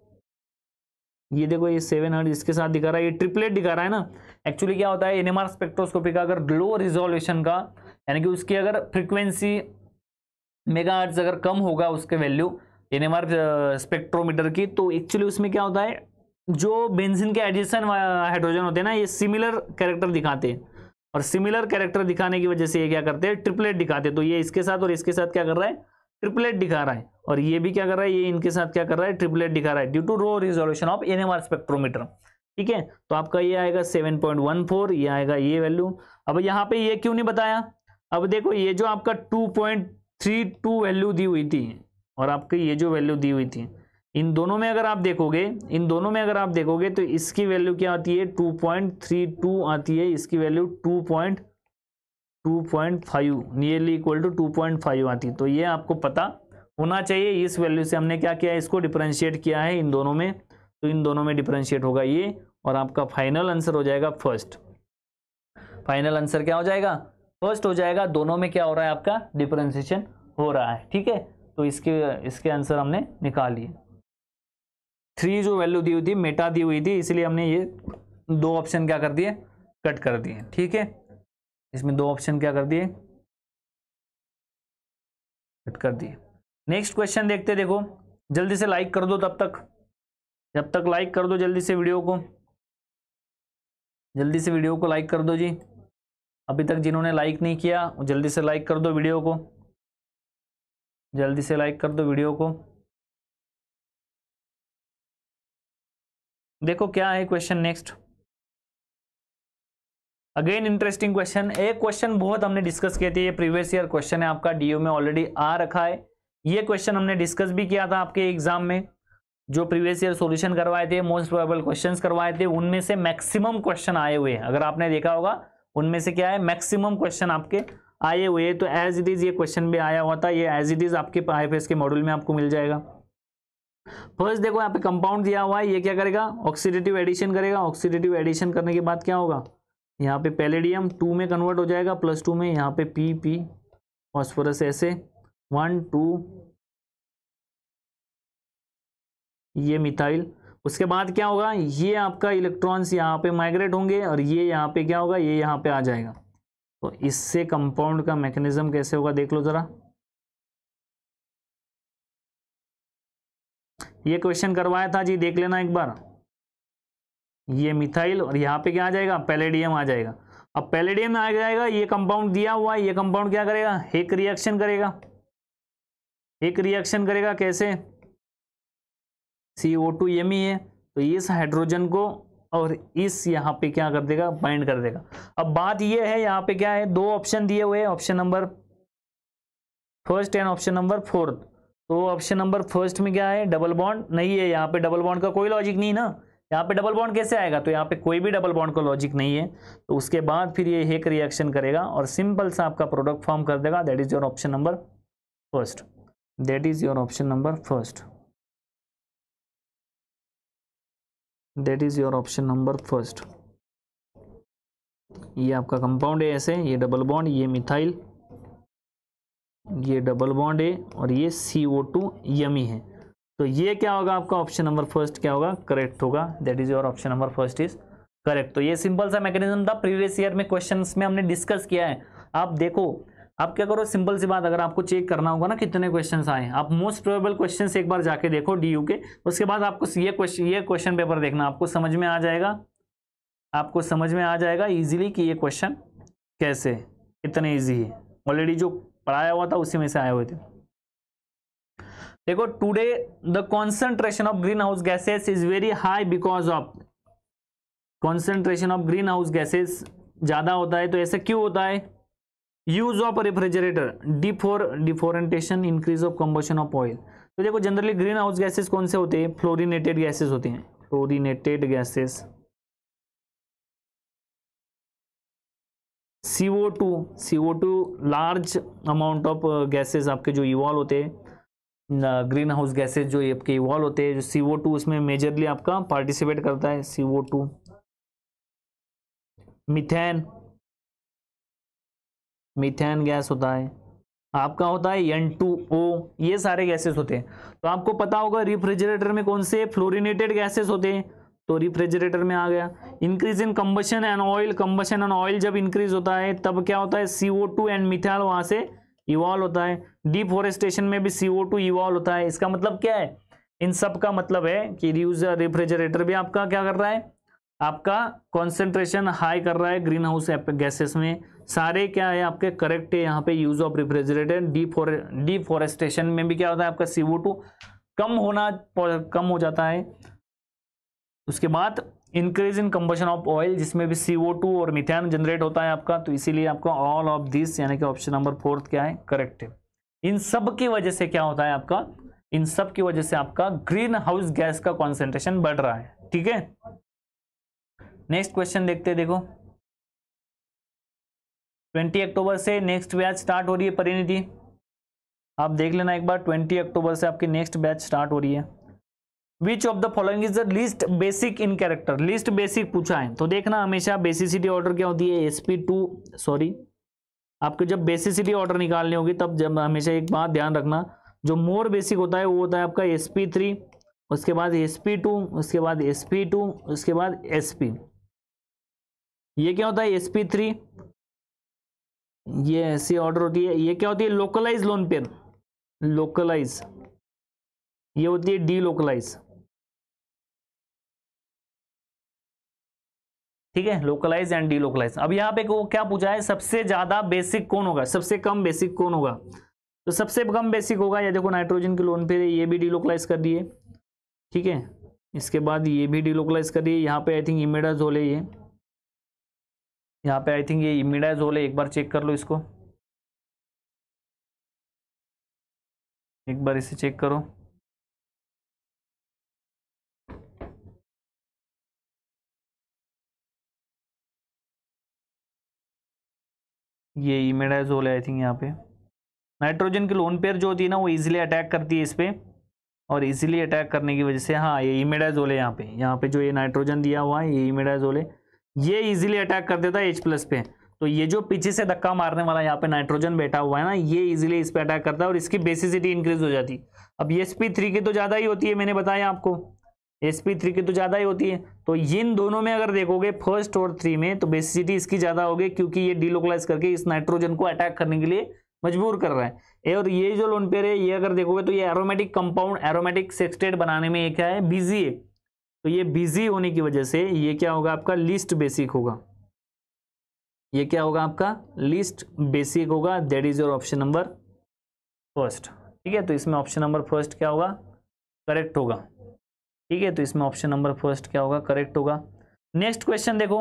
ये देखो ये सेवन हर्ज इसके साथ दिखा रहा है ये ट्रिपलेट दिखा रहा है ना एक्चुअली क्या होता है एनएमआर स्पेक्ट्रोस्कोपी का अगर लो रिजोल्यूशन का यानी कि उसकी अगर फ्रिक्वेंसी मेगा अगर कम होगा उसके वैल्यू एनएमआर स्पेक्ट्रोमीटर की तो एक्चुअली उसमें क्या होता है जो बेंजीन के एडिशन हाइड्रोजन होते हैं ना ये सिमिलर कैरेक्टर दिखाते हैं और सिमिलर कैरेक्टर दिखाने की वजह से ये क्या करते हैं ट्रिपलेट दिखाते हैं तो ये इसके साथ और इसके साथ क्या कर रहा है ट्रिपलेट दिखा रहा है और ये भी क्या कर रहा है ये इनके साथ क्या कर रहा है ट्रिपलेट दिखा रहा है due to low resolution of an spectrometer ठीक है तो आपका ये आएगा फोर ये आएगा ये वैल्यू अब यहाँ पे ये क्यों नहीं बताया अब देखो ये जो आपका टू वैल्यू दी हुई थी और आपकी ये जो वैल्यू दी हुई थी इन दोनों में अगर आप देखोगे इन दोनों में अगर आप देखोगे तो इसकी वैल्यू क्या आती है टू पॉइंट थ्री टू आती है इसकी value two two point point five nearly equal to two point five आती है तो ये आपको पता होना चाहिए इस वैल्यू से हमने क्या किया है इसको डिफ्रेंशिएट किया है इन दोनों में तो इन दोनों में डिफ्रेंशिएट होगा ये और आपका फाइनल आंसर हो जाएगा फर्स्ट फाइनल आंसर क्या हो जाएगा फर्स्ट हो जाएगा दोनों में क्या हो रहा है आपका डिफ्रेंशिएशन हो रहा है ठीक है तो इसके इसके आंसर हमने निकाल लिए थ्री जो वैल्यू दी हुई थी मेटा दी हुई थी इसलिए हमने ये दो ऑप्शन क्या कर दिए कट कर दिए ठीक है इसमें दो ऑप्शन क्या कर दिए कट कर दिए नेक्स्ट क्वेश्चन देखते देखो जल्दी से लाइक कर दो तब तक जब तक लाइक कर दो जल्दी से वीडियो को जल्दी से वीडियो को लाइक कर दो जी अभी तक जिन्होंने लाइक नहीं किया जल्दी से लाइक कर दो वीडियो को जल्दी से लाइक कर दो वीडियो को देखो क्या है question next again interesting question एक क्वेश्चन बहुत हमने डिस्कस किए थे ये प्रीवियस ईयर क्वेश्चन है आपका डीयू में ऑलरेडी आ रखा है ये क्वेश्चन हमने डिस्कस भी किया था आपके एग्जाम में जो प्रीवियस ईयर सॉल्यूशन करवाए थे मोस्ट प्रोबेबल क्वेश्चंस करवाए थे उनमें से मैक्सिमम क्वेश्चन आए हुए हैं अगर आपने देखा होगा उनमें से क्या है मैक्सिमम क्वेश्चन आपके आए हुए तो एज इट इज़ ये क्वेश्चन भी आया हुआ था ये एज इट इज़ आपके आई के मॉड्यूल में आपको मिल जाएगा फर्स्ट देखो यहाँ पे कंपाउंड दिया हुआ है ये क्या करेगा ऑक्सीडेटिव एडिशन करेगा ऑक्सीडेटिव एडिशन करने के बाद क्या होगा यहाँ पे पेलेडियम टू में कन्वर्ट हो जाएगा प्लस टू में यहाँ पे पी पी फॉस्फोरस ऐसे वन टू ये मिथाइल उसके बाद क्या होगा ये आपका इलेक्ट्रॉन्स यहाँ पे माइग्रेट होंगे और ये यहाँ पे क्या होगा ये यहाँ पे आ जाएगा तो इससे कंपाउंड का मैकेनिज्म कैसे होगा देख लो ज़रा ये क्वेश्चन करवाया था जी देख लेना एक बार ये मिथाइल और यहाँ पे क्या आ जाएगा पेलेडियम आ जाएगा अब पैलेडियम आ जाएगा ये कंपाउंड दिया हुआ है ये कंपाउंड क्या करेगा एक रिएक्शन करेगा एक रिएक्शन करेगा कैसे सी ओ टू एम ही है तो इस हाइड्रोजन को और इस यहाँ पे क्या कर देगा बाइंड कर देगा अब बात ये है यहाँ पे क्या है दो ऑप्शन दिए हुए हैं option number first and option number fourth तो ऑप्शन नंबर फर्स्ट में क्या है डबल बॉन्ड नहीं है यहाँ पे डबल बॉन्ड का कोई लॉजिक नहीं ना यहाँ पे डबल बॉन्ड कैसे आएगा तो यहाँ पे कोई भी डबल बॉन्ड का लॉजिक नहीं है तो उसके बाद फिर ये हेक रिएक्शन करेगा और सिंपल सा आपका प्रोडक्ट फॉर्म कर देगा that is your option number first that is your option number first that is your option number first ये आपका कंपाउंड है ऐसे ये डबल बॉन्ड ये मिथाइल ये डबल बॉन्ड है और ये सी ओ टू यमी है तो ये क्या होगा आपका ऑप्शन नंबर फर्स्ट क्या होगा करेक्ट होगा that is your option number first is correct तो ये सिंपल सा मैकेनिज्म था प्रीवियस ईयर में क्वेश्चन में हमने डिस्कस किया है आप देखो आप क्या करो सिंपल सी बात अगर आपको चेक करना होगा ना कितने क्वेश्चंस आए आप मोस्ट प्रोबेबल क्वेश्चन एक बार जाके देखो डी के उसके बाद आपको ये क्वेश्चन ये क्वेश्चन पेपर देखना आपको समझ में आ जाएगा आपको समझ में आ जाएगा ईजिली कि ये क्वेश्चन कैसे कितने ईजी है ऑलरेडी जो पढ़ाया हुआ था उसी में से आए हुए थे देखो today the concentration of green house gases is very high because of concentration of green house gases ज़्यादा होता है तो ऐसा क्यों होता है यूज ऑफ रेफ्रिजरेटर डिफोर deforestation increase of combustion of oil तो देखो जनरली ग्रीन हाउस गैसेस कौन से होते हैं फ्लोरिनेटेड गैसेस होते हैं fluorinated gases C O two C O two large amount of gases आपके जो इवॉल्व होते हैं ग्रीन हाउस गैसेज जो आपके इवॉल्व होते हैं जो सी ओ टू उसमें मेजरली आपका पार्टिसिपेट करता है C O two methane methane gas होता है आपका होता है एन टू ओ ये सारे गैसेस होते हैं तो आपको पता होगा रिफ्रिजरेटर में कौन से फ्लोरिनेटेड गैसेस होते हैं तो रिफ्रिजरेटर में आ गया increase in combustion and oil combustion and oil जब इंक्रीज होता है तब क्या होता है सीओ टू एंड मिथाल वहां से इवॉल्व होता है डिफोरेस्टेशन में भी सीओ टू इवॉल्व होता है इसका मतलब क्या है इन सब का मतलब है कि यूजर रिफ्रिजरेटर भी आपका क्या कर रहा है आपका कॉन्सेंट्रेशन हाई कर रहा है ग्रीन हाउस गैसेस में सारे क्या है आपके करेक्ट है यहाँ पे यूज ऑफ रिफ्रिजरेटर डीफोरे डिफोरेस्टेशन में भी क्या होता है आपका सीओ टू कम होना कम हो जाता है उसके बाद increase in combustion of oil जिसमें भी सी और मिथेन जनरेट होता है आपका तो इसीलिए आपका ऑल ऑफ दिस यानी कि ऑप्शन नंबर फोर्थ क्या है करेक्ट है इन सब की वजह से क्या होता है आपका इन सब की वजह से आपका ग्रीन हाउस गैस का कॉन्सेंट्रेशन बढ़ रहा है ठीक है नेक्स्ट क्वेश्चन देखते देखो 20 अक्टूबर से नेक्स्ट बैच स्टार्ट हो रही है परिणति आप देख लेना एक बार 20 अक्टूबर से आपकी नेक्स्ट बैच स्टार्ट हो रही है which of the following is the least basic in character least basic पूछा है तो देखना हमेशा बेसिसिटी ऑर्डर क्या होती है एसपी टू सॉरी आपको जब बेसिसिटी ऑर्डर निकालनी होगी तब जब हमेशा एक बात ध्यान रखना जो मोर बेसिक होता है वो होता है आपका एस पी थ्री उसके बाद एस पी टू उसके बाद एस पी टू उसके बाद एस पी ये क्या होता है एस पी थ्री ये ऐसी ऑर्डर होती है ये क्या होती है लोकलाइज लोन पेयर लोकलाइज ये होती है डी लोकलाइज ठीक है लोकलाइज एंड डीलोकलाइज अब यहाँ पे क्या पूछा है सबसे ज्यादा बेसिक कौन होगा सबसे कम बेसिक कौन होगा तो सबसे कम बेसिक होगा ये देखो नाइट्रोजन के लोन पे ये भी डीलोकलाइज कर दिए ठीक है इसके बाद ये भी डीलोकलाइज कर दिए यहाँ पे आई थिंक इमिडाजोल है ये यहाँ पे आई थिंक ये इमिडाजोल है एक बार चेक कर लो इसको एक बार इसे चेक करो ये इमेडाजोल है आई थिंक यहाँ पे नाइट्रोजन की लोन पेयर जो होती है ना वो इजीली अटैक करती है इस पर और इजीली अटैक करने की वजह से हाँ ये इमेडाजोल है यहाँ पे यहाँ पे जो ये नाइट्रोजन दिया हुआ है ये इमेडाजोल है ये इजीली अटैक कर देता है एच प्लस पे तो ये जो पीछे से धक्का मारने वाला यहाँ पे नाइट्रोजन बैठा हुआ है ना ये इजिली इस पर अटैक करता है और इसकी बेसिसिटी इंक्रीज हो जाती है अब ये एस थ्री की तो ज़्यादा ही होती है मैंने बताया आपको एस पी थ्री की तो ज़्यादा ही होती है तो इन दोनों में अगर देखोगे फर्स्ट और थ्री में तो बेसिसिटी इसकी ज़्यादा होगी क्योंकि ये डीलोकलाइज करके इस नाइट्रोजन को अटैक करने के लिए मजबूर कर रहा है और ये जो लोन पेयर है ये अगर देखोगे तो ये एरोमेटिक कंपाउंड एरोमेटिक सेक्सटेड बनाने में ये क्या है बिजी है तो ये बिजी होने की वजह से ये क्या होगा आपका लिस्ट बेसिक होगा ये क्या होगा आपका लिस्ट बेसिक होगा that is your option number first ठीक है तो इसमें ऑप्शन नंबर फर्स्ट क्या होगा करेक्ट होगा ठीक है तो इसमें ऑप्शन नंबर फर्स्ट क्या होगा करेक्ट होगा नेक्स्ट क्वेश्चन देखो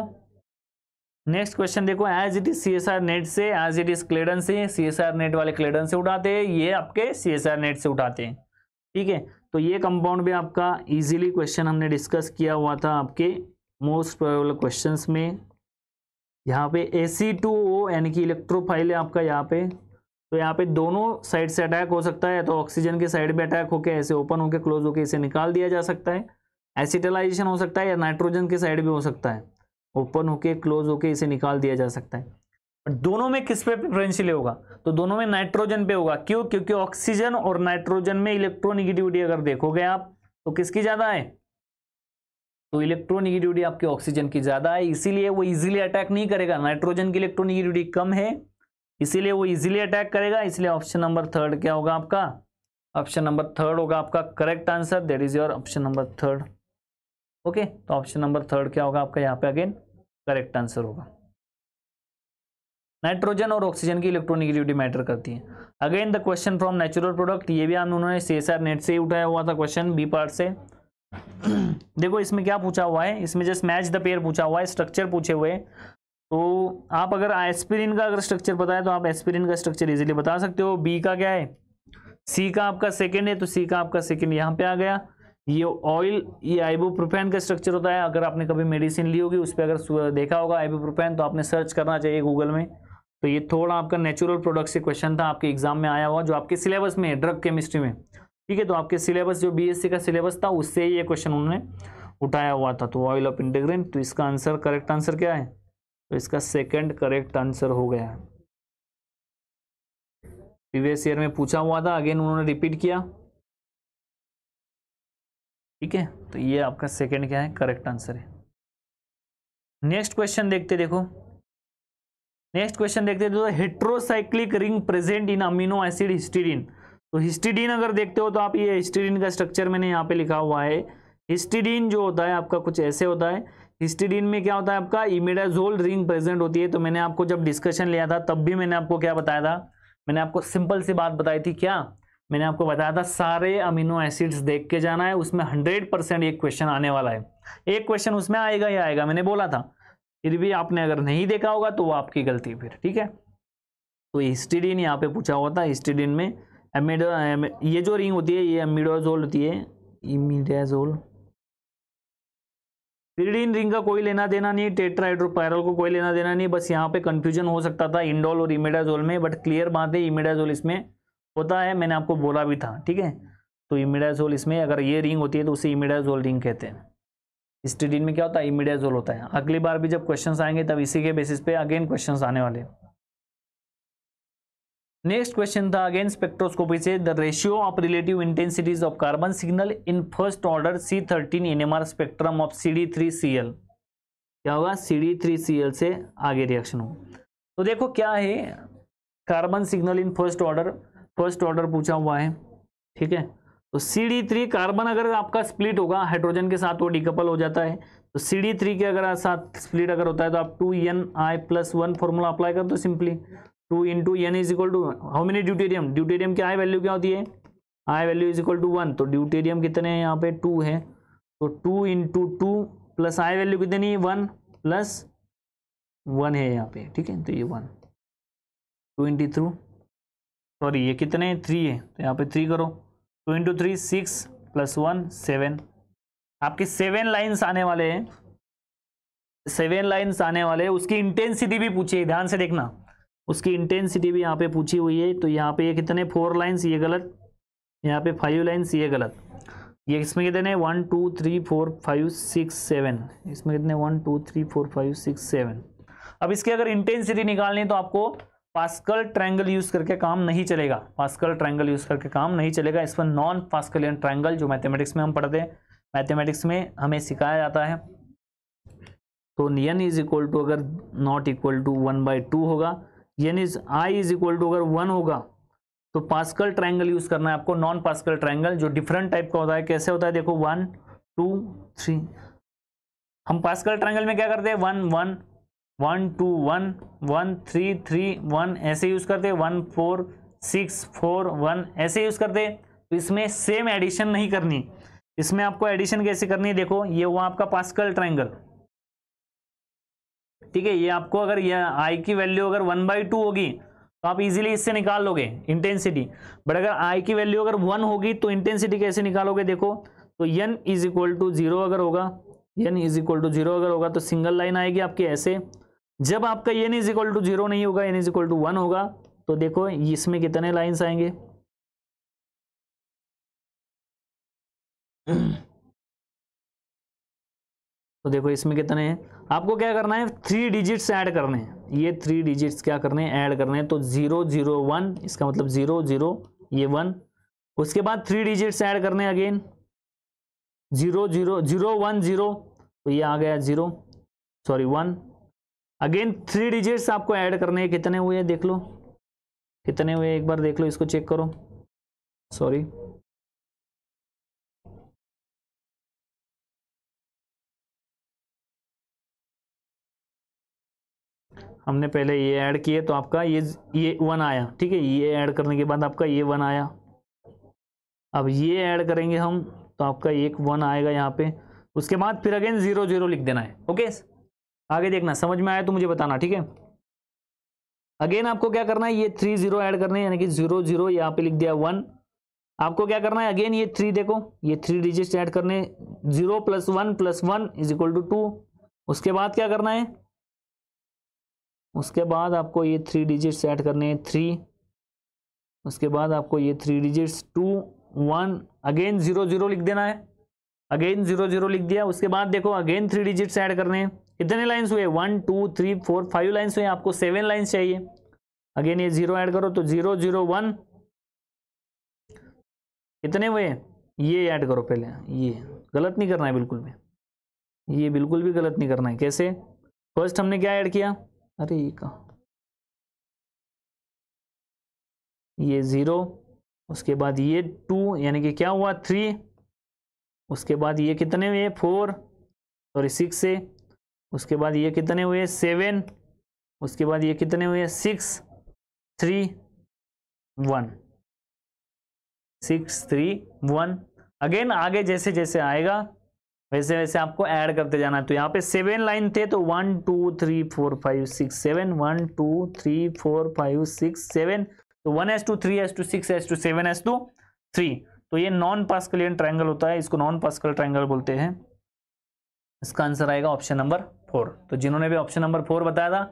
नेक्स्ट क्वेश्चन देखो as it is C S R net से एज इट इज क्लेडन से सी एस आर नेट वाले क्लेडन से उठाते हैं ये आपके सी एस आर नेट से उठाते हैं ठीक है तो ये कंपाउंड भी आपका इजीली क्वेश्चन हमने डिस्कस किया हुआ था आपके मोस्ट प्रोबेबल क्वेश्चंस में यहाँ पे ए सी टू ओ यानी कि इलेक्ट्रोफाइल है आपका यहाँ पे तो यहाँ पे दोनों साइड से अटैक हो सकता है तो ऑक्सीजन के साइड पे अटैक होके ऐसे ओपन होके क्लोज होके इसे निकाल दिया जा सकता है एसिटलाइजेशन हो सकता है या नाइट्रोजन के साइड भी हो सकता है ओपन होके क्लोज होके इसे निकाल दिया जा सकता है दोनों में किस पे प्रेफरेंशियली होगा तो दोनों में नाइट्रोजन पे होगा क्यों क्योंकि ऑक्सीजन और नाइट्रोजन में इलेक्ट्रोनिगेटिविटी अगर देखोगे आप तो किसकी ज़्यादा है तो इलेक्ट्रोनिगेटिविटी आपके ऑक्सीजन की ज़्यादा है इसीलिए वो इजीली अटैक नहीं करेगा नाइट्रोजन की इलेक्ट्रोनिगेटिविटी कम है इसीलिए वो इजीली अटैक करेगा इसलिए ऑप्शन नंबर थर्ड क्या होगा आपका ऑप्शन नंबर थर्ड होगा आपका correct answer that is your option number third okay तो ऑप्शन नंबर थर्ड क्या होगा आपका यहाँ पे अगेन करेक्ट आंसर होगा नाइट्रोजन और ऑक्सीजन की इलेक्ट्रोनिगेटिविटी मैटर करती है again the question from natural product ये भी हम उन्होंने सी नेट से ही उठाया हुआ था क्वेश्चन बी पार्ट से [clears throat] देखो इसमें क्या पूछा हुआ है इसमें जस्ट मैच द पेयर पूछा हुआ है स्ट्रक्चर पूछे हुए तो आप अगर एस्पिरिन का अगर स्ट्रक्चर पता है तो आप एस्पिरिन का स्ट्रक्चर इजीली बता सकते हो बी का क्या है सी का आपका सेकेंड है तो सी का आपका सेकेंड यहाँ पे आ गया ये ऑयल ये आइबोप्रोफेन का स्ट्रक्चर होता है अगर आपने कभी मेडिसिन ली होगी उस पर अगर देखा होगा आइबोप्रोफेन तो आपने सर्च करना चाहिए गूगल में तो ये थोड़ा आपका नेचुरल प्रोडक्ट से क्वेश्चन था आपके एग्जाम में आया हुआ जो आपके सिलेबस में है ड्रग केमिस्ट्री में ठीक है तो आपके सिलेबस जो बी का सिलेबस था उससे ही ये क्वेश्चन उन्होंने उठाया हुआ था तो ऑयल ऑफ इंटेग्रेन तो इसका आंसर करेक्ट आंसर क्या है तो इसका सेकंड करेक्ट आंसर हो गया प्रीवियस ईयर में पूछा हुआ था अगेन उन्होंने रिपीट किया ठीक है तो ये आपका सेकंड क्या है करेक्ट आंसर है नेक्स्ट क्वेश्चन देखते देखो नेक्स्ट क्वेश्चन देखते हैं तो heterocyclic ring present in amino acid histidine तो हिस्टीडीन अगर देखते हो तो आप ये हिस्टिडिन का स्ट्रक्चर मैंने यहाँ पे लिखा हुआ है हिस्टीडीन जो होता है आपका कुछ ऐसे होता है हिस्टिडीन में क्या होता है आपका इमिडाजोल रिंग प्रेजेंट होती है तो मैंने आपको जब डिस्कशन लिया था तब भी मैंने आपको क्या बताया था मैंने आपको सिंपल सी बात बताई थी क्या मैंने आपको बताया था सारे अमीनो एसिड्स देख के जाना है उसमें हंड्रेड परसेंट एक क्वेश्चन आने वाला है एक क्वेश्चन उसमें आएगा ही आएगा मैंने बोला था फिर भी आपने अगर नहीं देखा होगा तो वो आपकी गलती फिर ठीक है तो हिस्टिडीन यहाँ पे पूछा हुआ था हिस्टिडीन में एमिडो ये जो रिंग होती है ये अमिडोजोल होती है इमिडाजोल पिरीडीन रिंग का कोई लेना देना नहीं टेट्राहाइड्रोपायरल को कोई लेना देना नहीं बस यहाँ पे कन्फ्यूजन हो सकता था इंडोल और इमिडाजोल में बट क्लियर बात है इमिडाजोल इसमें होता है मैंने आपको बोला भी था ठीक है तो इमिडाजोल इसमें अगर ये रिंग होती है तो उसे इमिडाजोल रिंग कहते हैं स्टीडीन में क्या होता है इमिडाजोल होता है अगली बार भी जब क्वेश्चन आएंगे तब इसी के बेसिस पे अगेन क्वेश्चन आने वाले हैं नेक्स्ट क्वेश्चन था अगेन स्पेक्ट्रोस्कोपी से the ratio of relative intensities of carbon signal in first order C thirteen N M R spectrum of C D three C L क्या होगा C D three C L से आगे reaction होगा तो देखो क्या है carbon signal in first order first order पूछा हुआ है ठीक है तो सी डी थ्री कार्बन अगर आपका स्प्लिट होगा हाइड्रोजन के साथ वो डिकपल हो जाता है तो सी डी थ्री के अगर साथ स्प्लिट अगर होता है तो आप two N I plus one formula apply कर दो simply two into N is equal to how many deuterium deuterium की आई वैल्यू क्या होती है I value is equal to one तो ड्यूटेरियम कितने हैं यहाँ पे टू है तो two into two plus I value कितनी वन प्लस वन है यहाँ पे ठीक है तो ये one two into through sorry ये कितने हैं थ्री है तो यहाँ पे थ्री करो two into three six plus one seven आपके सेवन लाइन्स आने वाले हैं सेवन लाइन्स आने वाले उसकी इंटेंसिटी भी पूछिए ध्यान से देखना उसकी इंटेंसिटी भी यहाँ पे पूछी हुई है तो यहाँ पे ये कितने फोर लाइन्स ये गलत यहाँ पे फाइव लाइन्स ये गलत ये इसमें कितने one two three four five six seven इसमें कितने one two three four five six seven अब इसकी अगर इंटेंसिटी निकालनी तो आपको पास्कल ट्रायंगल यूज़ करके काम नहीं चलेगा पास्कल ट्रायंगल यूज़ करके काम नहीं चलेगा इस पर नॉन पास्कलियन ट्रायंगल जो मैथमेटिक्स में हम पढ़ते हैं मैथमेटिक्स में हमें सिखाया जाता है तो नियन इज इक्वल टू अगर not equal to one by two होगा यानी आई इज इक्वल टू अगर वन होगा तो पास्कल ट्राइंगल यूज करना है आपको नॉन पास्कल ट्राइंगल जो डिफरेंट टाइप का होता है कैसे होता है देखो वन टू थ्री हम पास्कल ट्राइंगल में क्या करते हैं one one one two one one three three one ऐसे यूज करते हैं one four six four one ऐसे यूज करते हैं तो इसमें सेम एडिशन नहीं करनी इसमें आपको एडिशन कैसे करनी है देखो ये हुआ आपका पास्कल ट्राइंगल ठीक है ये आपको अगर ये आई की वैल्यू अगर वन बाई टू होगी तो आप इजीली इससे निकाल लोगे इंटेंसिटी बट अगर आई की वैल्यू अगर वन होगी तो इंटेंसिटी कैसे निकालोगे देखो तो N is equal to zero अगर होगा N is equal to zero अगर होगा तो सिंगल लाइन आएगी आपके ऐसे जब आपका N is equal to zero नहीं होगा N is equal to one होगा तो देखो इसमें कितने लाइन्स आएंगे [clears throat] तो देखो इसमें कितने हैं आपको क्या करना है थ्री डिजिट्स ऐड करने हैं ये थ्री डिजिट्स क्या करने हैं ऐड करने हैं तो ज़ीरो ज़ीरो वन इसका मतलब ज़ीरो ज़ीरो ये वन उसके बाद थ्री डिजिट्स ऐड करने again zero zero zero one zero तो ये आ गया zero sorry one again three digits आपको ऐड करने हैं कितने हुए देख लो कितने हुए एक बार देख लो इसको चेक करो सॉरी हमने पहले ये ऐड किए तो आपका ये ये वन आया ठीक है ये ऐड करने के बाद आपका ये वन आया अब ये ऐड करेंगे हम तो आपका एक वन आएगा यहाँ पे उसके बाद फिर अगेन ज़ीरो जीरो लिख देना है ओके आगे देखना समझ में आया तो मुझे बताना ठीक है अगेन आपको क्या करना है ये थ्री जीरो ऐड करने यानी कि जीरो जीरो यहाँ पे लिख दिया वन आपको क्या करना है अगेन ये थ्री देखो ये थ्री डिजिट ऐड करने zero plus one plus one is equal to two उसके बाद क्या करना है उसके बाद आपको ये थ्री डिजिट्स ऐड करने हैं थ्री उसके बाद आपको ये three digits two one again zero zero लिख देना है अगेन ज़ीरो ज़ीरो लिख दिया उसके बाद देखो अगेन थ्री डिजिट्स ऐड करने हैं कितने लाइन्स हुए one two three four five lines हुए आपको सेवन लाइन्स चाहिए अगेन ये ज़ीरो ऐड करो तो ज़ीरो ज़ीरो वन कितने हुए ये ऐड करो पहले ये गलत नहीं करना है बिल्कुल भी ये बिल्कुल भी गलत नहीं करना है कैसे फर्स्ट हमने क्या ऐड किया अरे ये कहा ये ज़ीरो उसके बाद ये टू यानी कि क्या हुआ थ्री उसके बाद ये कितने हुए फोर सॉरी सिक्स है उसके बाद ये कितने हुए सेवन उसके बाद ये कितने हुए six three one six three one again आगे जैसे जैसे आएगा वैसे वैसे आपको ऐड करते जाना है तो यहाँ पे सेवन लाइन थे तो one two three four five six seven one two three four five six seven तो one S two three S two six S two seven S two three तो ये नॉन पास्कलियन ट्रायंगल होता है इसको non pascal triangle बोलते हैं इसका answer आएगा ऑप्शन नंबर फोर तो जिन्होंने भी ऑप्शन नंबर फोर बताया था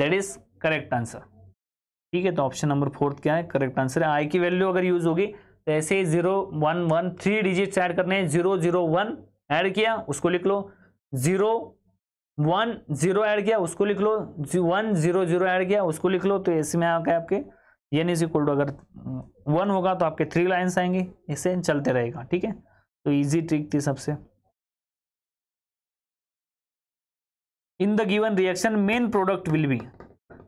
दैट इज करेक्ट आंसर ठीक है तो ऑप्शन नंबर फोर्थ क्या है करेक्ट आंसर है आई की वैल्यू अगर यूज होगी तो ऐसे zero one one three digits add करने हैं जीरो जीरो वन ऐड किया उसको लिख लो जीरो वन जीरो ऐड किया उसको लिख लो वन जीरो जीरो ऐड किया उसको लिख लो तो में आ गया आपके ये नहीं इक्वल टू अगर वन होगा तो आपके थ्री लाइन्स आएंगे इसे चलते रहेगा ठीक है तो इजी ट्रिक थी सबसे in the given reaction main product will be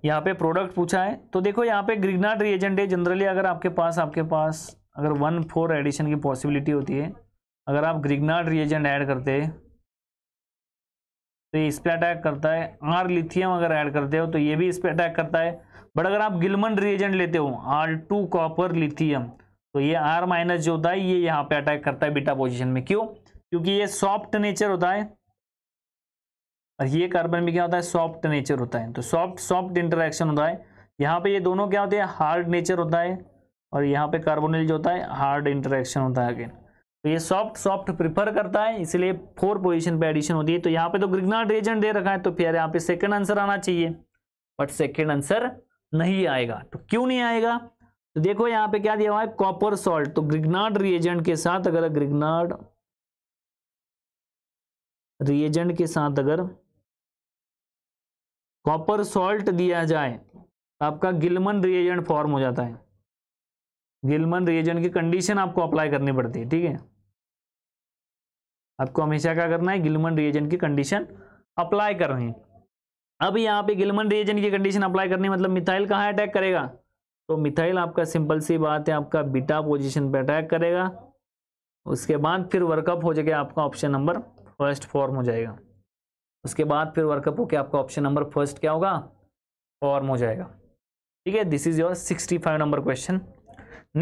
यहाँ पे प्रोडक्ट पूछा है तो देखो यहाँ पे ग्रिगनाट रिएजेंट है जनरली अगर आपके पास आपके पास अगर वन फोर एडिशन की पॉसिबिलिटी होती है अगर आप ग्रिगनाड रिएजेंट ऐड करते तो ये इस पर अटैक करता है आर लिथियम अगर ऐड करते हो तो ये भी इस पर अटैक करता है बट अगर आप गिलमन रिएजेंट लेते हो आर टू कॉपर लिथियम तो ये आर माइनस जो होता है ये यहाँ पे अटैक करता है बीटा पोजिशन में क्यों क्योंकि ये सॉफ्ट नेचर होता है और ये कार्बन में क्या होता है सॉफ्ट नेचर होता है तो सॉफ्ट सॉफ्ट इंटरेक्शन होता है यहाँ पे ये दोनों क्या होते हैं हार्ड नेचर होता है और यहाँ पे कार्बोनिल जो होता है हार्ड इंटरेक्शन होता है अगेन तो ये सॉफ्ट सॉफ्ट प्रिफर करता है इसलिए फोर पोजीशन पे एडिशन होती है तो यहाँ पे तो ग्रिगनाड रेजेंट दे रखा है तो फिर यहाँ पे सेकंड आंसर आना चाहिए बट सेकंड आंसर नहीं आएगा तो क्यों नहीं आएगा तो देखो यहाँ पे क्या दिया हुआ है कॉपर सॉल्ट तो ग्रिगनाड रिएजेंट के साथ अगर ग्रिगनाड रिएजेंट के साथ अगर कॉपर सॉल्ट दिया जाए तो आपका गिलमन रिएजेंट फॉर्म हो जाता है गिलमन रिएजेंट की कंडीशन आपको अप्लाई करनी पड़ती है ठीक है आपको हमेशा क्या करना है गिलमन रिएजन की कंडीशन अप्लाई करनी है अब यहाँ पे गिलमन रिएजन की कंडीशन अप्लाई करनी मतलब मिथाइल कहाँ अटैक करेगा तो मिथाइल आपका सिंपल सी बात है आपका बीटा पोजिशन पर अटैक करेगा उसके बाद फिर वर्कअप हो जाएगा आपका ऑप्शन नंबर फर्स्ट फॉर्म हो जाएगा उसके बाद फिर वर्कअप होकर आपका ऑप्शन नंबर फर्स्ट क्या होगा फॉर्म हो जाएगा ठीक है this is your sixty five number question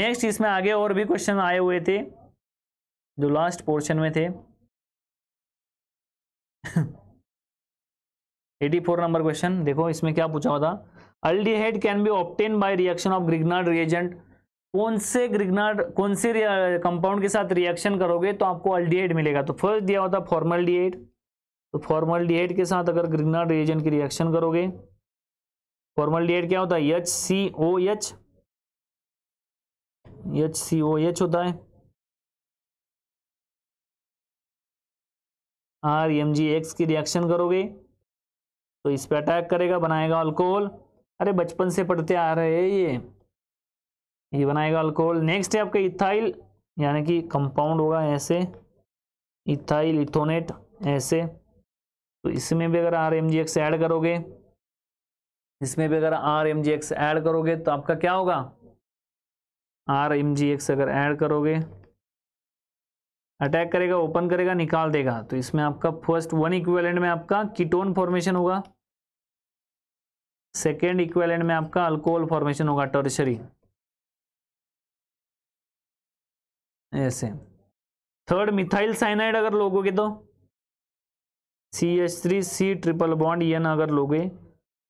next इसमें आगे और भी क्वेश्चन आए हुए थे जो लास्ट पोर्शन में थे एटी फोर नंबर क्वेश्चन देखो इसमें क्या पूछा हुआ था aldehyde can be obtained by reaction of Grignard reagent कौन से ग्रिगनाड कौन से कंपाउंड के साथ रिएक्शन करोगे तो आपको अल्डीहाइड मिलेगा तो फर्स्ट दिया हुआ था फॉर्मल डीएड तो फॉर्मल डीएड के साथ अगर ग्रिगनाड रिएजेंट की रिएक्शन करोगे फॉर्मल डीएड क्या होता है H C O H H C O H होता है आर एम जी एक्स की रिएक्शन करोगे तो इस पर अटैक करेगा बनाएगा अल्कोहल अरे बचपन से पढ़ते आ रहे हैं ये ये बनाएगा अल्कोहल नेक्स्ट है आपका इथाइल यानी कि कंपाउंड होगा ऐसे इथाइल इथोनेट ऐसे तो इसमें भी अगर R M G X add करोगे इसमें भी अगर R M G X add करोगे तो आपका क्या होगा आर एम जी एक्स अगर ऐड करोगे अटैक करेगा ओपन करेगा निकाल देगा तो इसमें आपका फर्स्ट वन इक्वेलेंट में आपका कीटोन फॉर्मेशन होगा सेकेंड इक्वेलेंट में आपका अल्कोहल फॉर्मेशन होगा टर्शरी ऐसे थर्ड मिथाइल साइनाइड अगर लोगोगे तो C H three C triple bond N अगर लोगे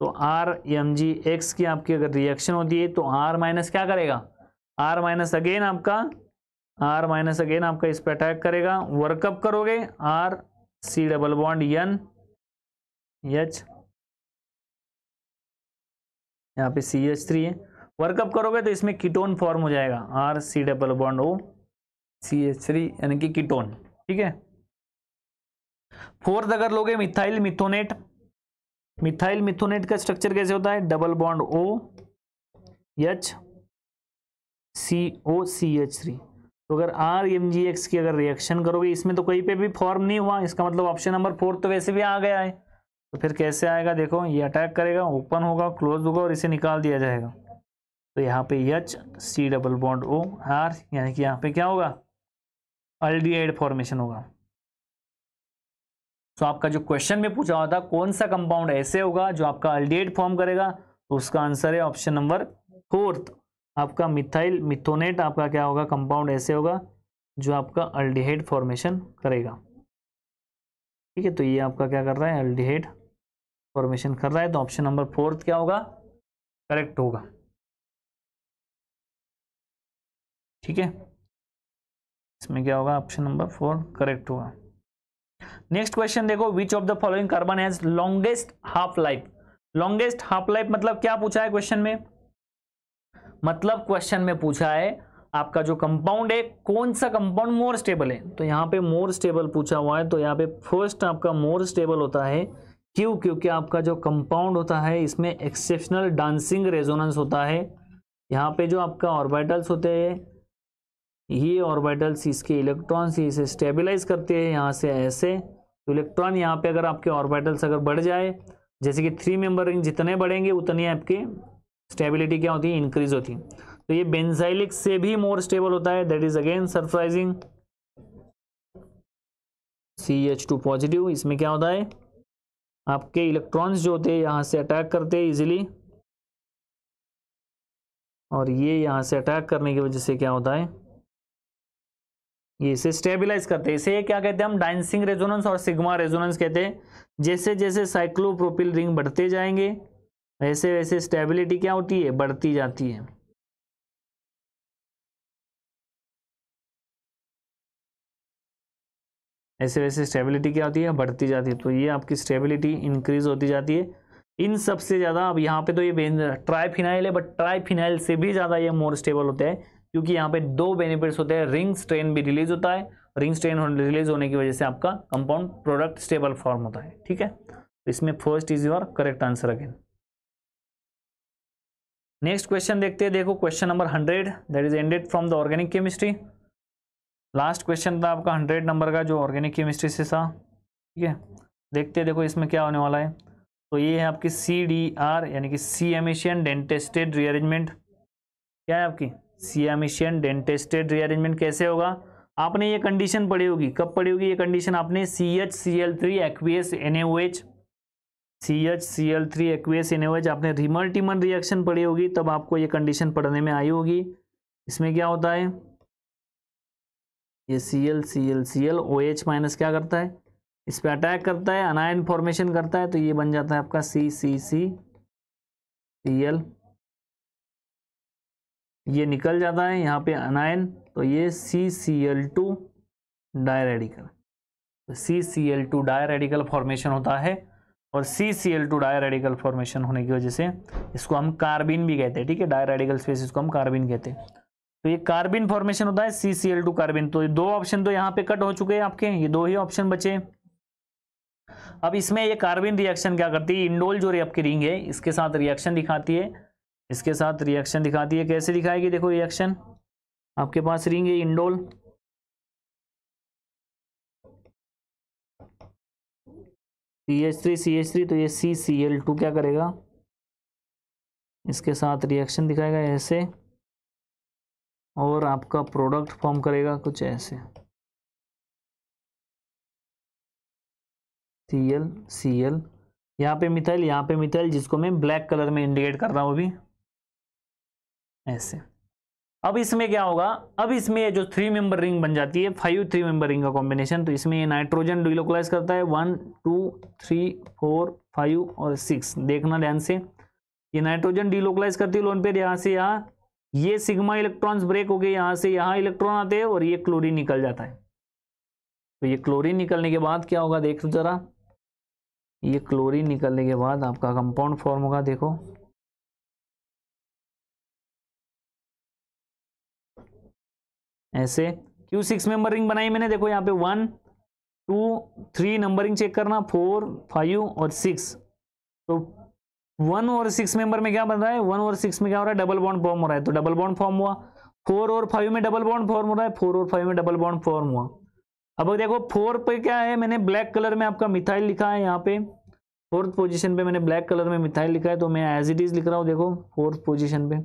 तो आर एम जी एक्स की आपकी अगर रिएक्शन होती है तो आर माइनस क्या करेगा आर माइनस अगेन आपका आर माइनस अगेन आपका इस पर अटैक करेगा वर्कअप करोगे R C double bond N H यहाँ पे सी एच थ्री है वर्कअप करोगे तो इसमें कीटोन फॉर्म हो जाएगा R C double bond O C H three यानी कि कीटोन ठीक है फोर्थ अगर लोगे मिथाइल मिथोनेट मिथाइल मिथोनेट का स्ट्रक्चर कैसे होता है double bond O H C O C H three तो अगर आर एम जी एक्स की अगर रिएक्शन करोगे इसमें तो कहीं पे भी फॉर्म नहीं हुआ इसका मतलब ऑप्शन नंबर फोर तो वैसे भी आ गया है तो फिर कैसे आएगा देखो ये अटैक करेगा ओपन होगा क्लोज होगा और इसे निकाल दिया जाएगा तो यहाँ पे H C double bond O R यानी कि यहाँ पे क्या होगा अल्डिहाइड फॉर्मेशन होगा तो आपका जो क्वेश्चन में पूछा हुआ था कौन सा कंपाउंड ऐसे होगा जो आपका अल्डिहाइड फॉर्म करेगा तो उसका आंसर है ऑप्शन नंबर फोर्थ आपका मिथाइल मिथोनेट आपका क्या होगा कंपाउंड ऐसे होगा जो आपका अल्डिहाइड फॉर्मेशन करेगा ठीक है तो ये आपका क्या कर रहा है अल्डिहाइड फॉर्मेशन कर रहा है तो ऑप्शन नंबर फोर्थ क्या होगा करेक्ट होगा ठीक है इसमें क्या होगा ऑप्शन नंबर फोर करेक्ट होगा नेक्स्ट क्वेश्चन देखो which of the following carbon has longest half life longest half life मतलब क्या पूछा है क्वेश्चन में मतलब क्वेश्चन में पूछा है आपका जो कंपाउंड है कौन सा कंपाउंड मोर स्टेबल है तो यहाँ पे मोर स्टेबल पूछा हुआ है तो यहाँ पे फर्स्ट आपका मोर स्टेबल होता है क्यों क्योंकि आपका जो कंपाउंड होता है इसमें एक्सेप्शनल डांसिंग रेजोनेंस होता है यहाँ पे जो आपका ऑर्बिटल्स होते हैं ये ऑर्बिटल्स इसके इलेक्ट्रॉन्स इसे स्टेबिलाईज करते हैं यहाँ से ऐसे तो इलेक्ट्रॉन यहाँ पे अगर आपके ऑर्बिटल्स अगर बढ़ जाए जैसे कि थ्री मेंबर रिंग जितने बढ़ेंगे उतने आपके स्टेबिलिटी क्या होती है इंक्रीज होती है तो ये बेंजाइलिक से भी मोर स्टेबल होता है that is again surprising C H two positive इसमें क्या होता है आपके इलेक्ट्रॉन्स जो होते हैं यहाँ से अटैक करते हैं इजिली और ये यहाँ से अटैक करने की वजह से क्या होता है ये इसे स्टेबलाइज करते हैं इसे क्या कहते हैं हम डांसिंग रेजोनेंस और सिग्मा रेजोनेंस कहते हैं जैसे जैसे साइक्लोप्रोपिल रिंग बढ़ते जाएंगे वैसे वैसे स्टेबिलिटी क्या होती है बढ़ती जाती है ऐसे वैसे स्टेबिलिटी क्या होती है बढ़ती जाती है तो ये आपकी स्टेबिलिटी इंक्रीज होती जाती है इन सबसे ज़्यादा अब यहाँ पे तो ये फिनाइल है बट फिनाइल से भी ज़्यादा ये मोर स्टेबल होता है क्योंकि यहाँ पे दो बेनिफिट्स होते हैं रिंग स्ट्रेन भी रिलीज होता है रिंग स्ट्रेन रिलीज होने की वजह से आपका कंपाउंड प्रोडक्ट स्टेबल फॉर्म होता है ठीक है तो इसमें first is your correct answer again next question देखते हैं देखो question number hundred that is ended from the organic chemistry last question था आपका हंड्रेड नंबर का जो ऑर्गेनिक केमिस्ट्री से था ठीक है देखते देखो इसमें क्या होने वाला है तो ये है आपकी सी डी आर यानी कि सी एमिशियन डेंटेस्टेड रीअरेंजमेंट क्या है आपकी सी एमिशियन डेंटेस्टेड रीअरेंजमेंट कैसे होगा आपने ये कंडीशन पढ़ी होगी कब पढ़ी होगी ये कंडीशन आपने C H C L three aqueous N A O H C H C L three aqueous एवेज आपने रिमन रिएक्शन पढ़ी होगी तब आपको ये कंडीशन पढ़ने में आई होगी इसमें क्या होता है ये C L C L C L O H minus क्या करता है इस पर अटैक करता है अनायन फॉर्मेशन करता है तो ये बन जाता है आपका सी सी सी सी एल ये निकल जाता है यहाँ पे अनायन तो ये C C L two diradical C C L two diradical formation होता है और C C L two diradical radical formation होने की वजह से इसको हम कार्बिन भी कहते हैं ठीक है डाय रेडिकल स्पेस इसको हम कार्बिन कहते हैं तो ये कार्बिन फॉर्मेशन होता है सी सी एल टू कार्बिन तो ये दो ऑप्शन तो यहाँ पे कट हो चुके हैं आपके ये दो ही ऑप्शन बचे अब इसमें ये कार्बिन रिएक्शन क्या करती है इंडोल जो आपकी रिंग है इसके साथ रिएक्शन दिखाती है इसके साथ रिएक्शन दिखाती है कैसे दिखाएगी देखो रिएक्शन आपके पास रिंग है indole C H three C H three तो ये सी सी एल टू क्या करेगा इसके साथ रिएक्शन दिखाएगा ऐसे और आपका प्रोडक्ट फॉर्म करेगा कुछ ऐसे सी एल सी एल यहाँ पे मिथाइल यहाँ पे मिथाइल जिसको मैं ब्लैक कलर में इंडिकेट कर रहा हूँ अभी ऐसे अब इसमें क्या होगा अब इसमें जो थ्री मेंबर रिंग बन जाती है फाइव थ्री मेंबर रिंग का कॉम्बिनेशन तो इसमें नाइट्रोजन डिलोकलाइज करता है one two three four five और सिक्स देखना ध्यान से ये नाइट्रोजन डिलोकलाइज करती है लोन पेयर यहाँ से यहाँ ये सिग्मा इलेक्ट्रॉन्स ब्रेक हो गए यहाँ से यहाँ इलेक्ट्रॉन आते हैं और ये क्लोरीन निकल जाता है तो ये क्लोरीन निकलने के बाद क्या होगा देख लो जरा ये क्लोरीन निकलने के बाद आपका कंपाउंड फॉर्म होगा देखो ऐसे क्यू सिक्स मेंबर रिंग बनाई मैंने देखो यहाँ पे one two three numbering check करना फोर फाइव और सिक्स तो वन और सिक्स मेंबर में क्या बन रहा है वन और सिक्स में क्या हो रहा है डबल बॉन्ड फॉर्म हो रहा है तो डबल बॉन्ड फॉर्म हुआ फोर और फाइव में डबल बॉन्ड फॉर्म हो रहा है फोर और फाइव में डबल बॉन्ड फॉर्म हुआ अब देखो फोर पे क्या है मैंने ब्लैक कलर में आपका मिथाइल लिखा है यहाँ पे फोर्थ पोजिशन पे मैंने ब्लैक कलर में मिथाइल लिखा है तो मैं एज इट इज लिख रहा हूँ देखो फोर्थ पोजिशन पे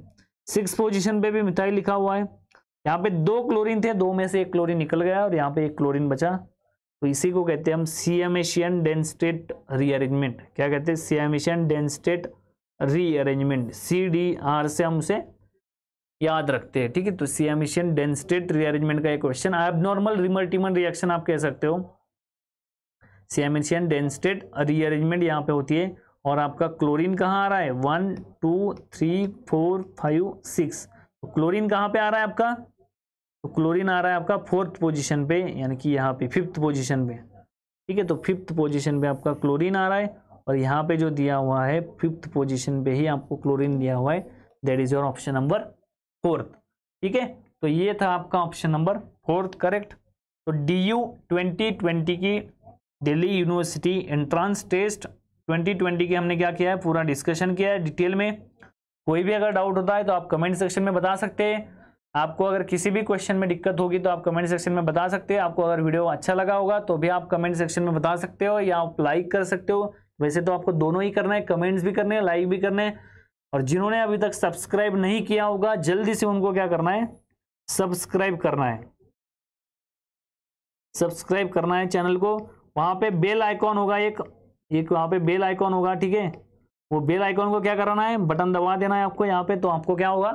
सिक्स पोजिशन पे भी मिथाइल लिखा हुआ है यहाँ पे दो क्लोरीन थे दो में से एक क्लोरीन निकल गया और यहाँ पे एक क्लोरीन बचा तो इसी को कहते हैं हम सीएमेशियन डेंसटेट रीअरेंजमेंट क्या कहते हैं Ciamician Dennstedt rearrangement C D R से हम उसे याद रखते हैं ठीक है तो सीएमिशियन डेंसटेट रीअरेंजमेंट का एक क्वेश्चन एबनॉर्मल रिमल्टीमन रिएक्शन आप कह सकते हो सीएमिशियन डेंसटेट रीअरेंजमेंट यहाँ पे होती है और आपका क्लोरीन कहाँ आ रहा है one two three four five six chlorine कहाँ पे आ रहा है आपका तो क्लोरीन आ रहा है आपका फोर्थ पोजीशन पे यानी कि यहाँ पे फिफ्थ पोजीशन पे ठीक है तो फिफ्थ पोजीशन पे आपका क्लोरीन आ रहा है और यहाँ पे जो दिया हुआ है फिफ्थ पोजीशन पे ही आपको क्लोरीन दिया हुआ है that is your option number fourth ठीक है तो ये था आपका ऑप्शन नंबर फोर्थ करेक्ट तो डी यू ट्वेंटी ट्वेंटी की Delhi University entrance test twenty twenty हमने क्या किया है पूरा डिस्कशन किया है डिटेल में कोई भी अगर डाउट होता है तो आप कमेंट सेक्शन में बता सकते हैं आपको अगर किसी भी क्वेश्चन में दिक्कत होगी तो आप कमेंट सेक्शन में बता सकते हो आपको अगर वीडियो अच्छा लगा होगा तो भी आप कमेंट सेक्शन में बता सकते हो या आप लाइक कर सकते हो वैसे तो आपको दोनों ही करना है कमेंट्स भी करने हैं लाइक भी करने हैं और जिन्होंने अभी तक सब्सक्राइब नहीं किया होगा जल्दी से उनको क्या करना है सब्सक्राइब करना है सब्सक्राइब करना है चैनल को वहाँ पे बेल आइकॉन होगा एक एक वहाँ पे बेल आइकॉन होगा ठीक है वो बेल आइकॉन को क्या कराना है बटन दबा देना है आपको यहाँ पे तो आपको क्या होगा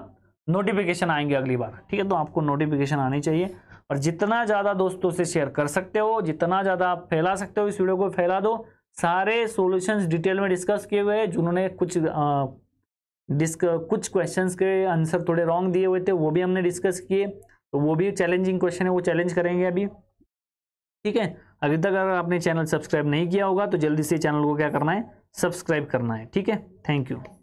नोटिफिकेशन आएंगे अगली बार ठीक है तो आपको नोटिफिकेशन आनी चाहिए और जितना ज़्यादा दोस्तों से शेयर कर सकते हो जितना ज़्यादा आप फैला सकते हो इस वीडियो को फैला दो सारे सॉल्यूशंस डिटेल में डिस्कस किए हुए हैं जिन्होंने कुछ डिस्क कुछ क्वेश्चंस के आंसर थोड़े रॉन्ग दिए हुए थे वो भी हमने डिस्कस किए तो वो भी चैलेंजिंग क्वेश्चन है वो चैलेंज करेंगे अभी ठीक है अभी तक अगर आपने चैनल सब्सक्राइब नहीं किया होगा तो जल्दी से चैनल को क्या करना है सब्सक्राइब करना है ठीक है थैंक यू